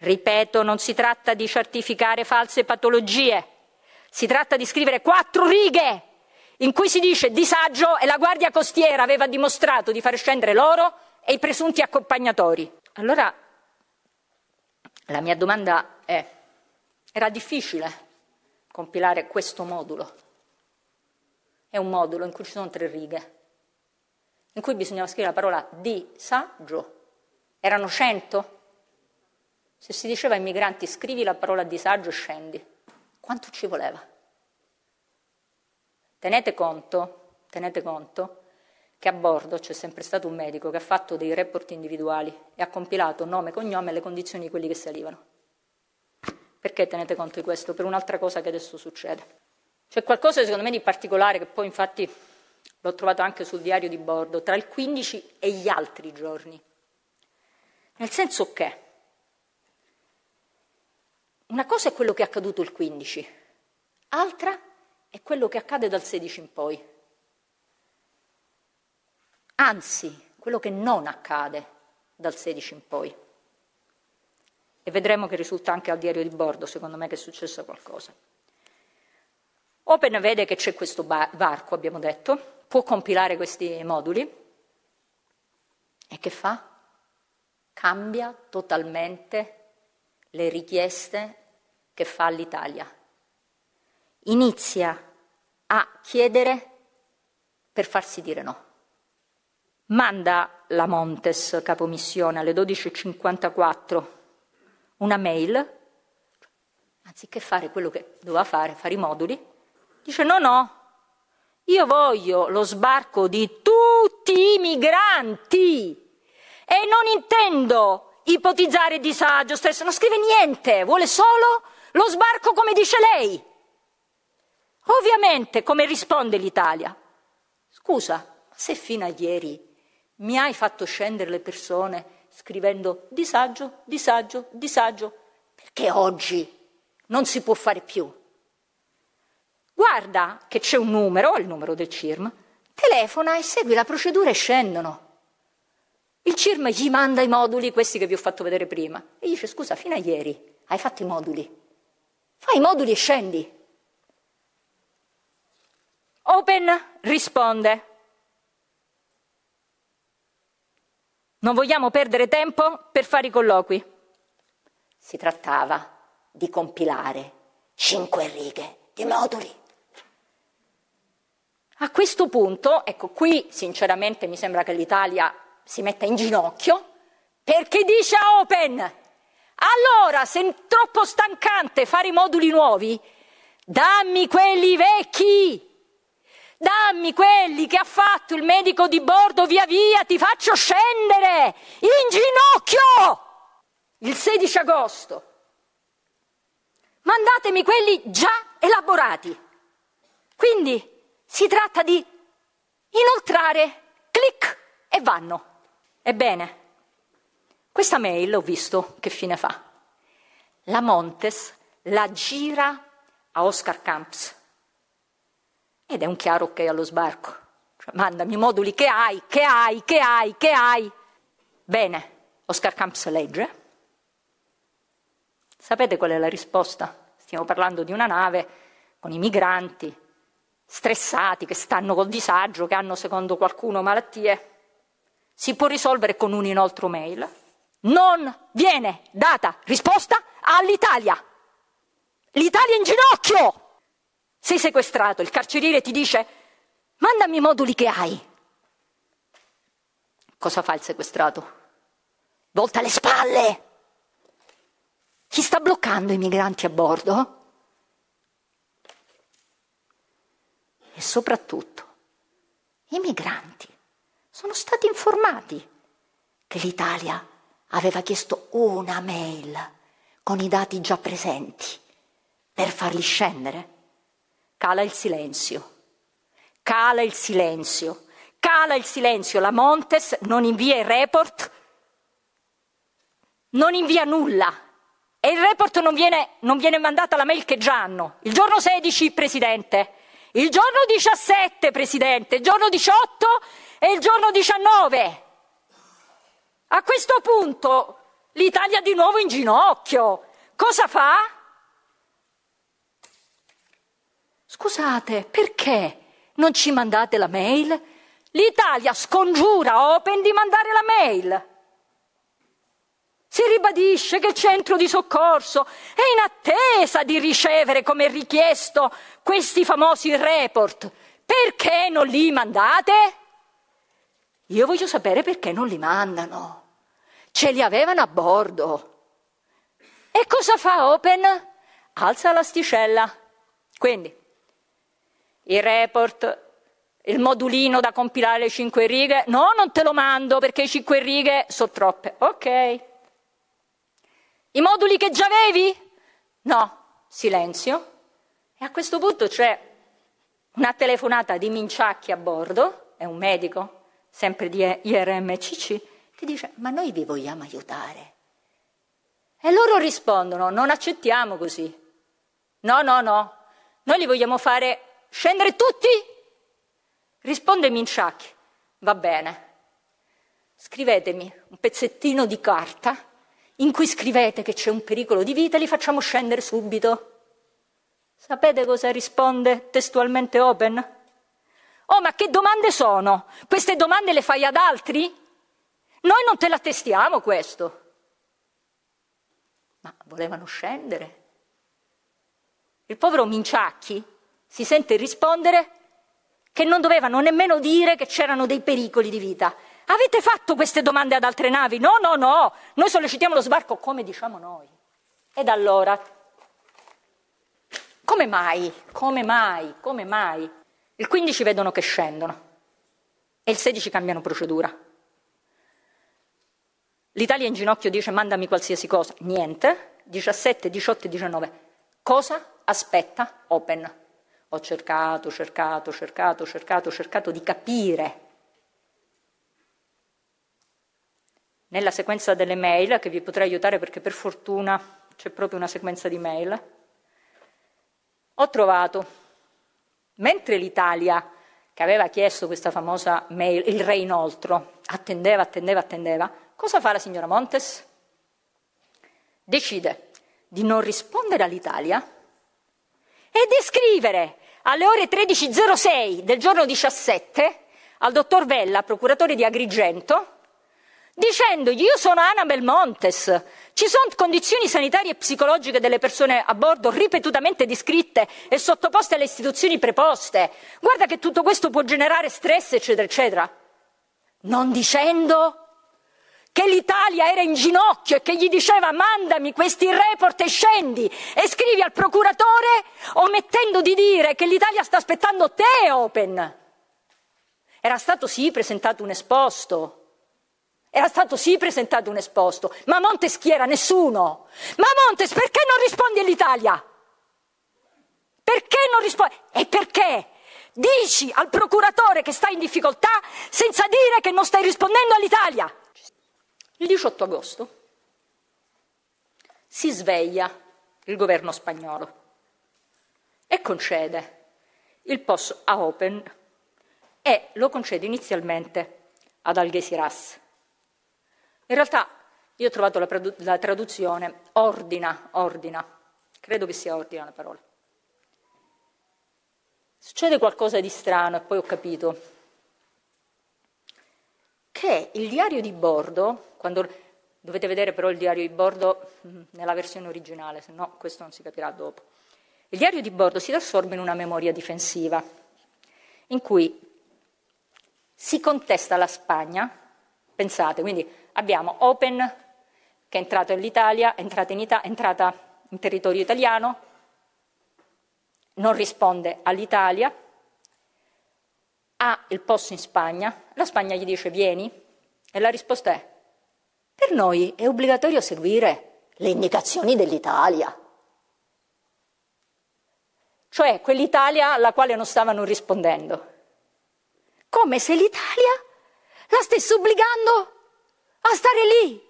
Ripeto, non si tratta di certificare false patologie, si tratta di scrivere quattro righe in cui si dice disagio e la Guardia Costiera aveva dimostrato di far scendere loro e i presunti accompagnatori. Allora la mia domanda è, era difficile compilare questo modulo? È un modulo in cui ci sono tre righe, in cui bisognava scrivere la parola disagio. Erano cento? Se si diceva ai migranti scrivi la parola disagio e scendi, quanto ci voleva? Tenete conto, tenete conto che a bordo c'è sempre stato un medico che ha fatto dei report individuali e ha compilato nome, cognome e le condizioni di quelli che salivano. Perché tenete conto di questo? Per un'altra cosa che adesso succede. C'è qualcosa secondo me di particolare che poi infatti l'ho trovato anche sul diario di bordo, tra il 15 e gli altri giorni. Nel senso che una cosa è quello che è accaduto il 15, altra è quello che accade dal 16 in poi. Anzi, quello che non accade dal 16 in poi. E vedremo che risulta anche al diario di bordo, secondo me, che è successo qualcosa. Open vede che c'è questo varco, abbiamo detto, può compilare questi moduli e che fa? Cambia totalmente le richieste che fa l'Italia. Inizia a chiedere per farsi dire no. Manda la Montes, capomissione, alle 12.54 una mail, anziché fare quello che doveva fare, fare i moduli, dice no, no, io voglio lo sbarco di tutti i migranti e non intendo ipotizzare disagio stesso, non scrive niente, vuole solo lo sbarco come dice lei. Ovviamente, come risponde l'Italia? Scusa, se fino a ieri mi hai fatto scendere le persone scrivendo disagio, disagio, disagio, perché oggi non si può fare più? Guarda che c'è un numero, il numero del CIRM, telefona e segui la procedura e scendono. Il CIRM gli manda i moduli, questi che vi ho fatto vedere prima, e gli dice scusa, fino a ieri hai fatto i moduli, Fai i moduli e scendi. Open risponde. Non vogliamo perdere tempo per fare i colloqui. Si trattava di compilare cinque righe di moduli. A questo punto, ecco qui sinceramente mi sembra che l'Italia si metta in ginocchio perché dice a Open allora, se è troppo stancante fare i moduli nuovi, dammi quelli vecchi! Dammi quelli che ha fatto il medico di bordo via via, ti faccio scendere in ginocchio! Il 16 agosto. Mandatemi quelli già elaborati. Quindi si tratta di inoltrare, clic e vanno. Ebbene, questa mail ho visto che fine fa. La Montes la gira a Oscar Camps ed è un chiaro ok allo sbarco. Cioè, mandami i moduli che hai, che hai, che hai, che hai. Bene, Oscar Camps legge. Sapete qual è la risposta? Stiamo parlando di una nave con i migranti stressati, che stanno col disagio, che hanno secondo qualcuno malattie. Si può risolvere con un inoltro mail non viene data risposta all'Italia. L'Italia è in ginocchio. Sei sequestrato, il carceriere ti dice mandami i moduli che hai. Cosa fa il sequestrato? Volta le spalle. Chi sta bloccando i migranti a bordo? E soprattutto, i migranti sono stati informati che l'Italia aveva chiesto una mail con i dati già presenti per farli scendere. Cala il silenzio, cala il silenzio, cala il silenzio. La Montes non invia il report, non invia nulla. E il report non viene, non viene mandata la mail che già hanno. Il giorno 16, Presidente. Il giorno 17, Presidente. Il giorno 18 e il giorno 19. A questo punto l'Italia di nuovo in ginocchio. Cosa fa? Scusate, perché non ci mandate la mail? L'Italia scongiura Open di mandare la mail. Si ribadisce che il centro di soccorso è in attesa di ricevere, come richiesto, questi famosi report. Perché non li mandate? Io voglio sapere perché non li mandano. Ce li avevano a bordo. E cosa fa Open? Alza l'asticella. Quindi, il report, il modulino da compilare le cinque righe. No, non te lo mando perché le cinque righe sono troppe. Ok. I moduli che già avevi? No, silenzio. E a questo punto c'è una telefonata di Minciacchi a bordo, è un medico, sempre di IRMCC, che dice ma noi vi vogliamo aiutare. E loro rispondono non accettiamo così. No, no, no, noi li vogliamo fare scendere tutti? Risponde Minciac, va bene. Scrivetemi un pezzettino di carta in cui scrivete che c'è un pericolo di vita e li facciamo scendere subito. Sapete cosa risponde testualmente Open? Oh, ma che domande sono? Queste domande le fai ad altri? Noi non te la testiamo questo. Ma volevano scendere. Il povero Minciacchi si sente rispondere che non dovevano nemmeno dire che c'erano dei pericoli di vita. Avete fatto queste domande ad altre navi? No, no, no, noi sollecitiamo lo sbarco come diciamo noi. Ed allora, come mai, come mai, come mai? Il 15 vedono che scendono e il 16 cambiano procedura. L'Italia in ginocchio dice mandami qualsiasi cosa, niente. 17, 18 19. Cosa aspetta Open? Ho cercato, cercato, cercato, cercato, cercato di capire. Nella sequenza delle mail, che vi potrei aiutare perché per fortuna c'è proprio una sequenza di mail, ho trovato, mentre l'Italia, che aveva chiesto questa famosa mail, il re inoltro, attendeva, attendeva, attendeva, Cosa fa la signora Montes? Decide di non rispondere all'Italia e di scrivere alle ore 13.06 del giorno 17 al dottor Vella, procuratore di Agrigento, dicendogli io sono Annabel Montes, ci sono condizioni sanitarie e psicologiche delle persone a bordo ripetutamente descritte e sottoposte alle istituzioni preposte, guarda che tutto questo può generare stress, eccetera, eccetera. Non dicendo che l'Italia era in ginocchio e che gli diceva mandami questi report e scendi e scrivi al procuratore omettendo di dire che l'Italia sta aspettando te Open. Era stato sì presentato un esposto. Era stato sì presentato un esposto, ma Montesquieu era nessuno. Ma Montes, perché non rispondi all'Italia? Perché non rispondi? E perché? Dici al procuratore che sta in difficoltà senza dire che non stai rispondendo all'Italia. Il 18 agosto si sveglia il governo spagnolo e concede il posto a Open e lo concede inizialmente ad Algeciras. In realtà io ho trovato la, tradu- la traduzione ordina, ordina, credo che sia ordina la parola. Succede qualcosa di strano e poi ho capito che il diario di bordo, quando, dovete vedere però il diario di bordo nella versione originale, se no questo non si capirà dopo, il diario di bordo si trasforma in una memoria difensiva, in cui si contesta la Spagna, pensate, quindi abbiamo Open che è entrato nell'Italia, è, Ita- è entrata in territorio italiano, non risponde all'Italia, ha il posto in Spagna, la Spagna gli dice vieni e la risposta è per noi è obbligatorio seguire le indicazioni dell'Italia. Cioè quell'Italia alla quale non stavano rispondendo. Come se l'Italia la stesse obbligando a stare lì.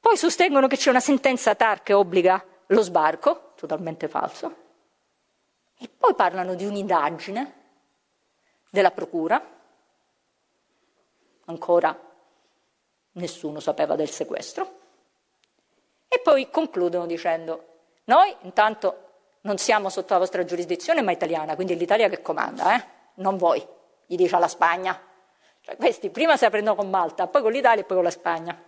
Poi sostengono che c'è una sentenza TAR che obbliga lo sbarco, totalmente falso. E poi parlano di un'indagine della procura, ancora nessuno sapeva del sequestro, e poi concludono dicendo noi intanto non siamo sotto la vostra giurisdizione ma italiana, quindi è l'Italia che comanda, eh? non voi, gli dice alla Spagna. Cioè, questi prima si prendono con Malta, poi con l'Italia e poi con la Spagna.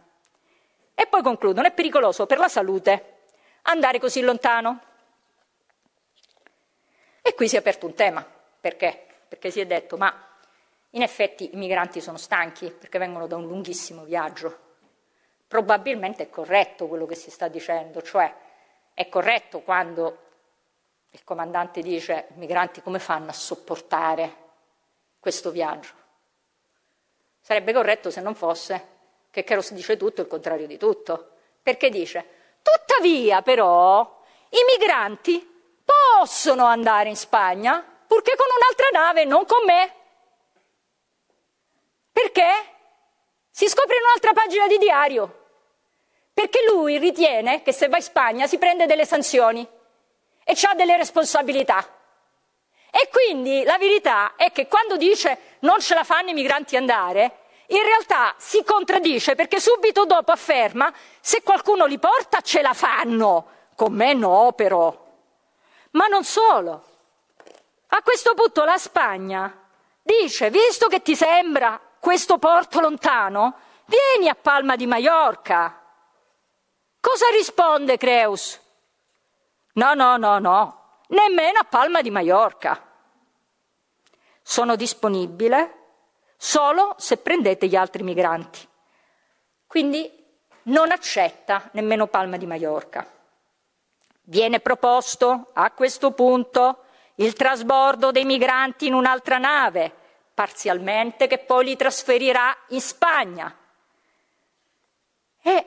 E poi concludono, è pericoloso per la salute andare così lontano. E qui si è aperto un tema, perché perché si è detto ma in effetti i migranti sono stanchi perché vengono da un lunghissimo viaggio. Probabilmente è corretto quello che si sta dicendo, cioè è corretto quando il comandante dice i migranti come fanno a sopportare questo viaggio. Sarebbe corretto se non fosse che Keros dice tutto il contrario di tutto, perché dice tuttavia però i migranti possono andare in Spagna purché con un'altra nave, non con me. Perché? Si scopre in un'altra pagina di diario. Perché lui ritiene che se va in Spagna si prende delle sanzioni e ha delle responsabilità. E quindi la verità è che quando dice non ce la fanno i migranti andare, in realtà si contraddice perché subito dopo afferma se qualcuno li porta ce la fanno, con me no però. Ma non solo, a questo punto la Spagna dice, visto che ti sembra questo porto lontano, vieni a Palma di Maiorca. Cosa risponde Creus? No, no, no, no, nemmeno a Palma di Maiorca. Sono disponibile solo se prendete gli altri migranti. Quindi non accetta nemmeno Palma di Maiorca. Viene proposto a questo punto il trasbordo dei migranti in un'altra nave, parzialmente, che poi li trasferirà in Spagna. E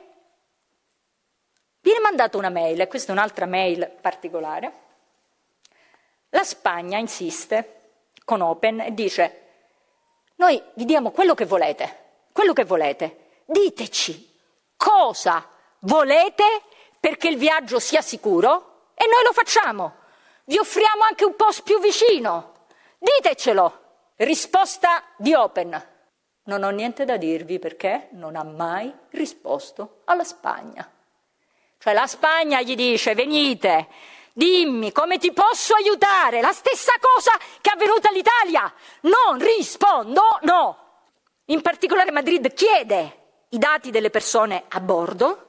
viene mandata una mail, e questa è un'altra mail particolare. La Spagna insiste con Open e dice noi vi diamo quello che volete, quello che volete, diteci cosa volete perché il viaggio sia sicuro e noi lo facciamo vi offriamo anche un post più vicino. Ditecelo. Risposta di Open. Non ho niente da dirvi perché non ha mai risposto alla Spagna. Cioè la Spagna gli dice venite, dimmi come ti posso aiutare. La stessa cosa che è avvenuta all'Italia. Non rispondo no. In particolare Madrid chiede i dati delle persone a bordo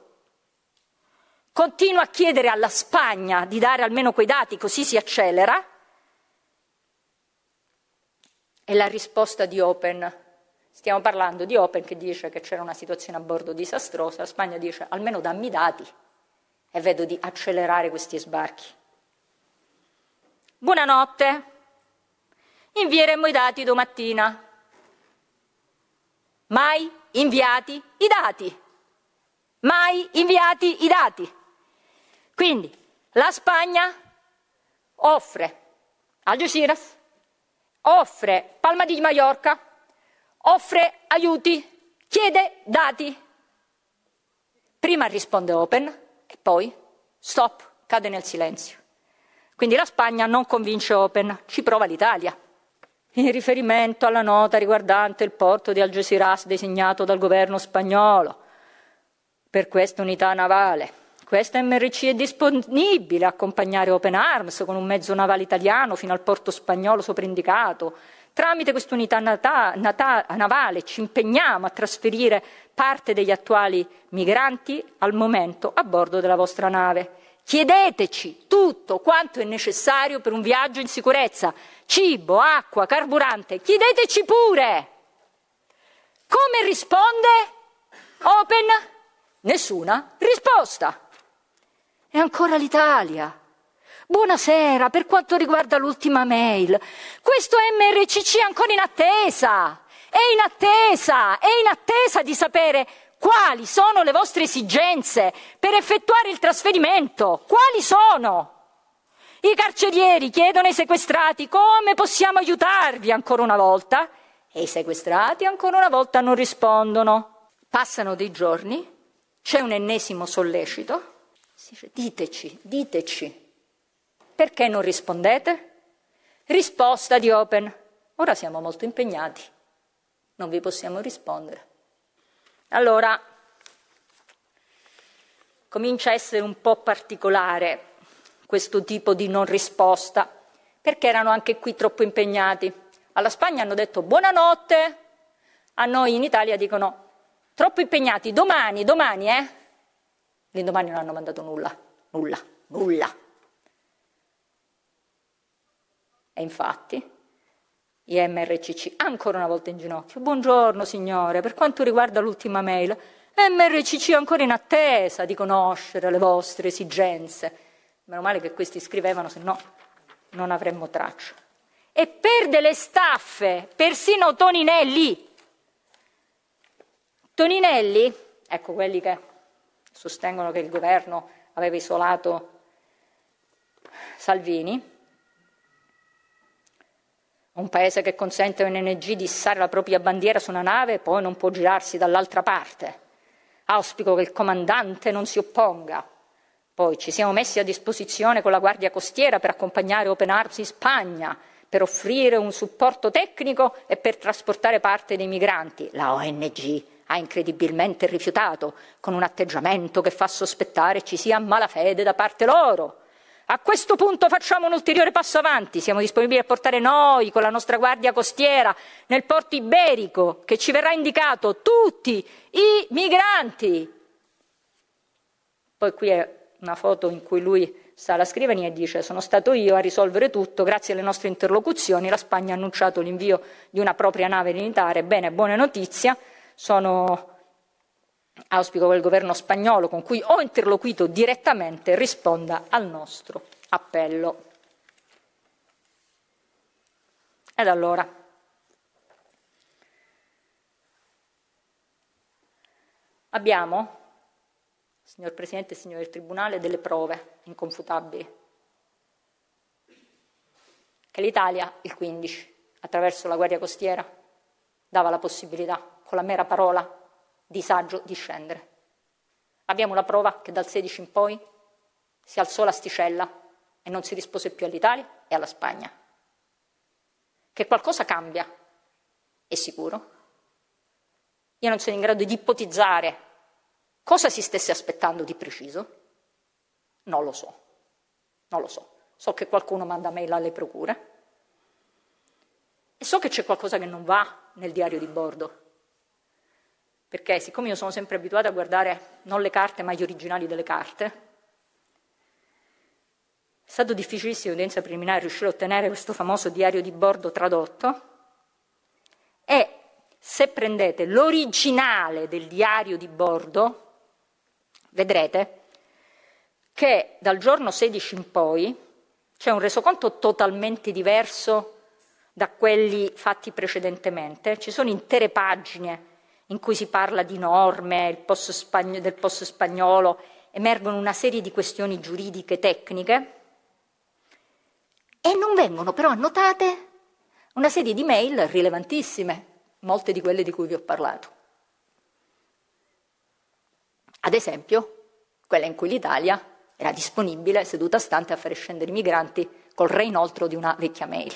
continua a chiedere alla Spagna di dare almeno quei dati così si accelera. E la risposta di Open, stiamo parlando di Open che dice che c'era una situazione a bordo disastrosa, la Spagna dice almeno dammi i dati e vedo di accelerare questi sbarchi. Buonanotte, invieremo i dati domattina. Mai inviati i dati. Mai inviati i dati. Quindi la Spagna offre Algeciras, offre Palma di Mallorca, offre aiuti, chiede dati. Prima risponde Open e poi stop, cade nel silenzio. Quindi la Spagna non convince Open, ci prova l'Italia. In riferimento alla nota riguardante il porto di Algeciras designato dal governo spagnolo per questa unità navale, questa MRC è disponibile a accompagnare Open Arms con un mezzo navale italiano fino al porto spagnolo soprindicato. Tramite quest'unità nata- nata- navale ci impegniamo a trasferire parte degli attuali migranti al momento a bordo della vostra nave. Chiedeteci tutto quanto è necessario per un viaggio in sicurezza, cibo, acqua, carburante, chiedeteci pure. Come risponde Open? Nessuna risposta. È ancora l'Italia. Buonasera, per quanto riguarda l'ultima mail, questo MRCC è ancora in attesa, è in attesa, è in attesa di sapere quali sono le vostre esigenze per effettuare il trasferimento, quali sono. I carcerieri chiedono ai sequestrati come possiamo aiutarvi ancora una volta e i sequestrati ancora una volta non rispondono. Passano dei giorni, c'è un ennesimo sollecito dice, diteci, diteci, perché non rispondete? Risposta di Open, ora siamo molto impegnati, non vi possiamo rispondere. Allora, comincia a essere un po' particolare questo tipo di non risposta, perché erano anche qui troppo impegnati. Alla Spagna hanno detto buonanotte, a noi in Italia dicono troppo impegnati, domani, domani, eh? L'indomani non hanno mandato nulla, nulla, nulla. E infatti IMRCC ancora una volta in ginocchio. Buongiorno signore, per quanto riguarda l'ultima mail, MRCC ancora in attesa di conoscere le vostre esigenze. Meno male che questi scrivevano, se no non avremmo traccia. E per delle staffe, persino Toninelli. Toninelli, ecco quelli che sostengono che il governo aveva isolato Salvini, un paese che consente a un'ONG di issare la propria bandiera su una nave e poi non può girarsi dall'altra parte. Auspico che il comandante non si opponga. Poi ci siamo messi a disposizione con la Guardia Costiera per accompagnare Open Arms in Spagna, per offrire un supporto tecnico e per trasportare parte dei migranti. La ONG ha incredibilmente rifiutato, con un atteggiamento che fa sospettare ci sia malafede da parte loro. A questo punto facciamo un ulteriore passo avanti, siamo disponibili a portare noi, con la nostra guardia costiera, nel porto iberico, che ci verrà indicato, tutti i migranti. Poi qui è una foto in cui lui sta alla scrivania e dice sono stato io a risolvere tutto, grazie alle nostre interlocuzioni la Spagna ha annunciato l'invio di una propria nave militare, bene, buona notizia, sono auspico che il governo spagnolo con cui ho interloquito direttamente risponda al nostro appello. Ed allora, abbiamo, signor Presidente e signori del Tribunale, delle prove inconfutabili che l'Italia, il 15, attraverso la guardia costiera, dava la possibilità con la mera parola disagio di scendere. Abbiamo la prova che dal 16 in poi si alzò l'asticella e non si rispose più all'Italia e alla Spagna. Che qualcosa cambia, è sicuro. Io non sono in grado di ipotizzare cosa si stesse aspettando di preciso. Non lo so, non lo so. So che qualcuno manda mail alle procure e so che c'è qualcosa che non va nel diario di bordo perché siccome io sono sempre abituata a guardare non le carte ma gli originali delle carte, è stato difficilissimo in udienza preliminare riuscire a ottenere questo famoso diario di bordo tradotto e se prendete l'originale del diario di bordo vedrete che dal giorno 16 in poi c'è un resoconto totalmente diverso da quelli fatti precedentemente, ci sono intere pagine in cui si parla di norme, post spagno, del post spagnolo, emergono una serie di questioni giuridiche, tecniche, e non vengono però annotate una serie di mail rilevantissime, molte di quelle di cui vi ho parlato. Ad esempio, quella in cui l'Italia era disponibile, seduta stante, a fare scendere i migranti col reinoltro di una vecchia mail.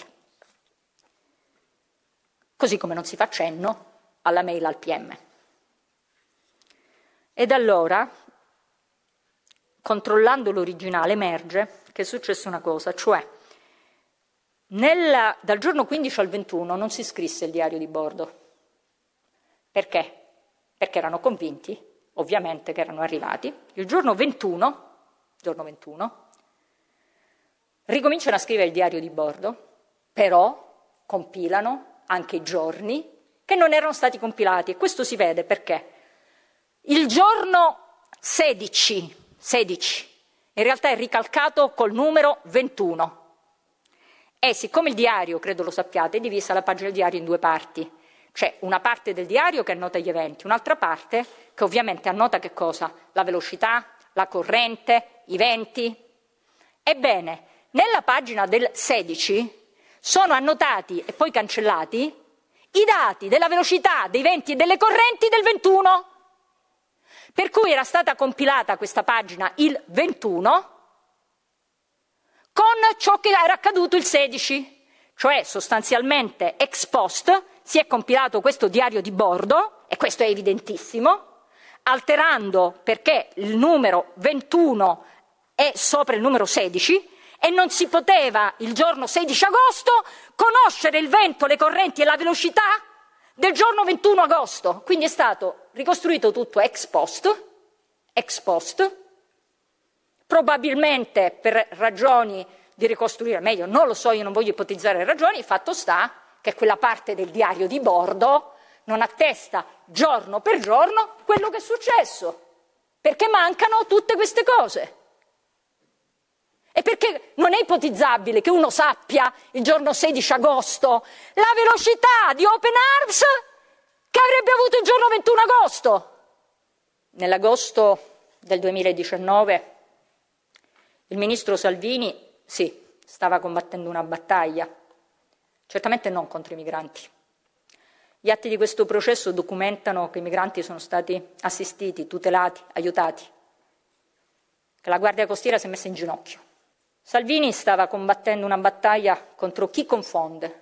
Così come non si fa cenno alla mail al PM. Ed allora, controllando l'originale, emerge che è successa una cosa, cioè nella, dal giorno 15 al 21 non si scrisse il diario di bordo. Perché? Perché erano convinti, ovviamente, che erano arrivati. Il giorno 21, giorno 21 ricominciano a scrivere il diario di bordo, però compilano anche i giorni che non erano stati compilati e questo si vede perché il giorno 16, 16 in realtà è ricalcato col numero 21 e siccome il diario, credo lo sappiate, è divisa la pagina del diario in due parti, c'è una parte del diario che annota gli eventi, un'altra parte che ovviamente annota che cosa? La velocità, la corrente, i venti. Ebbene, nella pagina del 16 sono annotati e poi cancellati i dati della velocità dei venti e delle correnti del 21. Per cui era stata compilata questa pagina il 21 con ciò che era accaduto il 16, cioè sostanzialmente ex post si è compilato questo diario di bordo, e questo è evidentissimo, alterando perché il numero 21 è sopra il numero 16, e non si poteva, il giorno 16 agosto, conoscere il vento, le correnti e la velocità del giorno 21 agosto. Quindi è stato ricostruito tutto ex post, ex post, probabilmente per ragioni di ricostruire meglio, non lo so, io non voglio ipotizzare ragioni, il fatto sta che quella parte del diario di bordo non attesta giorno per giorno quello che è successo, perché mancano tutte queste cose. E perché non è ipotizzabile che uno sappia il giorno 16 agosto la velocità di Open Arms che avrebbe avuto il giorno 21 agosto. Nell'agosto del 2019 il ministro Salvini, sì, stava combattendo una battaglia, certamente non contro i migranti. Gli atti di questo processo documentano che i migranti sono stati assistiti, tutelati, aiutati, che la Guardia Costiera si è messa in ginocchio. Salvini stava combattendo una battaglia contro chi confonde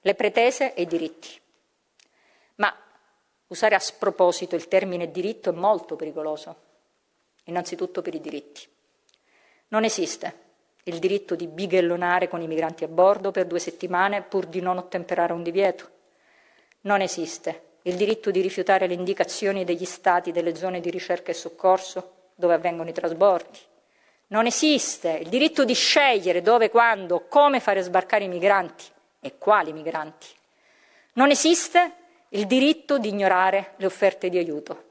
le pretese e i diritti. Ma usare a sproposito il termine diritto è molto pericoloso, innanzitutto per i diritti. Non esiste il diritto di bighellonare con i migranti a bordo per due settimane pur di non ottemperare un divieto. Non esiste il diritto di rifiutare le indicazioni degli stati delle zone di ricerca e soccorso dove avvengono i trasbordi. Non esiste il diritto di scegliere dove, quando, come fare sbarcare i migranti e quali migranti. Non esiste il diritto di ignorare le offerte di aiuto,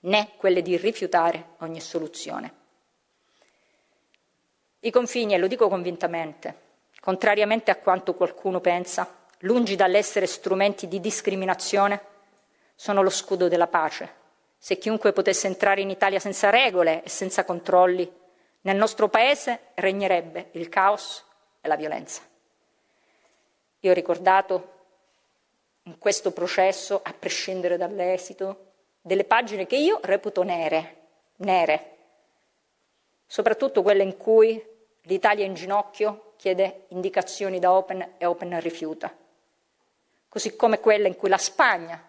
né quelle di rifiutare ogni soluzione. I confini, e lo dico convintamente, contrariamente a quanto qualcuno pensa, lungi dall'essere strumenti di discriminazione, sono lo scudo della pace. Se chiunque potesse entrare in Italia senza regole e senza controlli, nel nostro paese regnerebbe il caos e la violenza. Io ho ricordato in questo processo, a prescindere dall'esito, delle pagine che io reputo nere, nere, soprattutto quelle in cui l'Italia in ginocchio chiede indicazioni da Open e Open rifiuta, così come quelle in cui la Spagna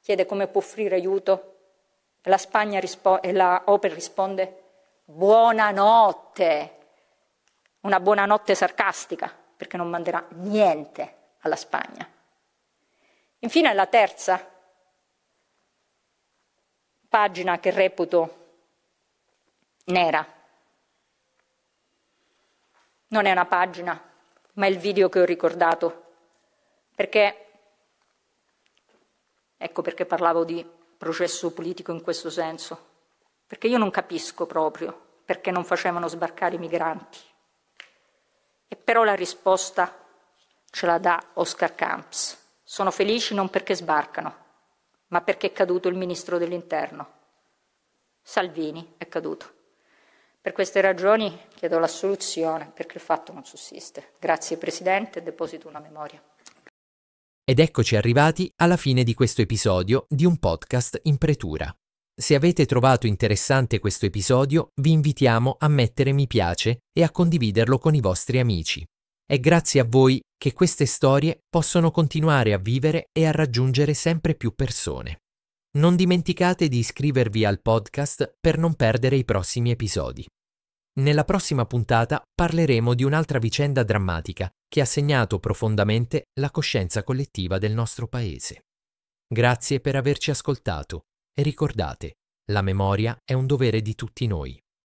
chiede come può offrire aiuto e la, rispo- e la Open risponde buonanotte, una buonanotte sarcastica, perché non manderà niente alla Spagna. Infine la terza pagina che reputo nera. Non è una pagina, ma è il video che ho ricordato, perché ecco perché parlavo di processo politico in questo senso perché io non capisco proprio perché non facevano sbarcare i migranti. E però la risposta ce la dà Oscar Camps. Sono felici non perché sbarcano, ma perché è caduto il ministro dell'interno. Salvini è caduto. Per queste ragioni chiedo l'assoluzione perché il fatto non sussiste. Grazie Presidente, deposito una memoria. Ed eccoci arrivati alla fine di questo episodio di un podcast in pretura. Se avete trovato interessante questo episodio, vi invitiamo a mettere mi piace e a condividerlo con i vostri amici. È grazie a voi che queste storie possono continuare a vivere e a raggiungere sempre più persone. Non dimenticate di iscrivervi al podcast per non perdere i prossimi episodi. Nella prossima puntata parleremo di un'altra vicenda drammatica che ha segnato profondamente la coscienza collettiva del nostro Paese. Grazie per averci ascoltato e ricordate, la memoria è un dovere di tutti noi.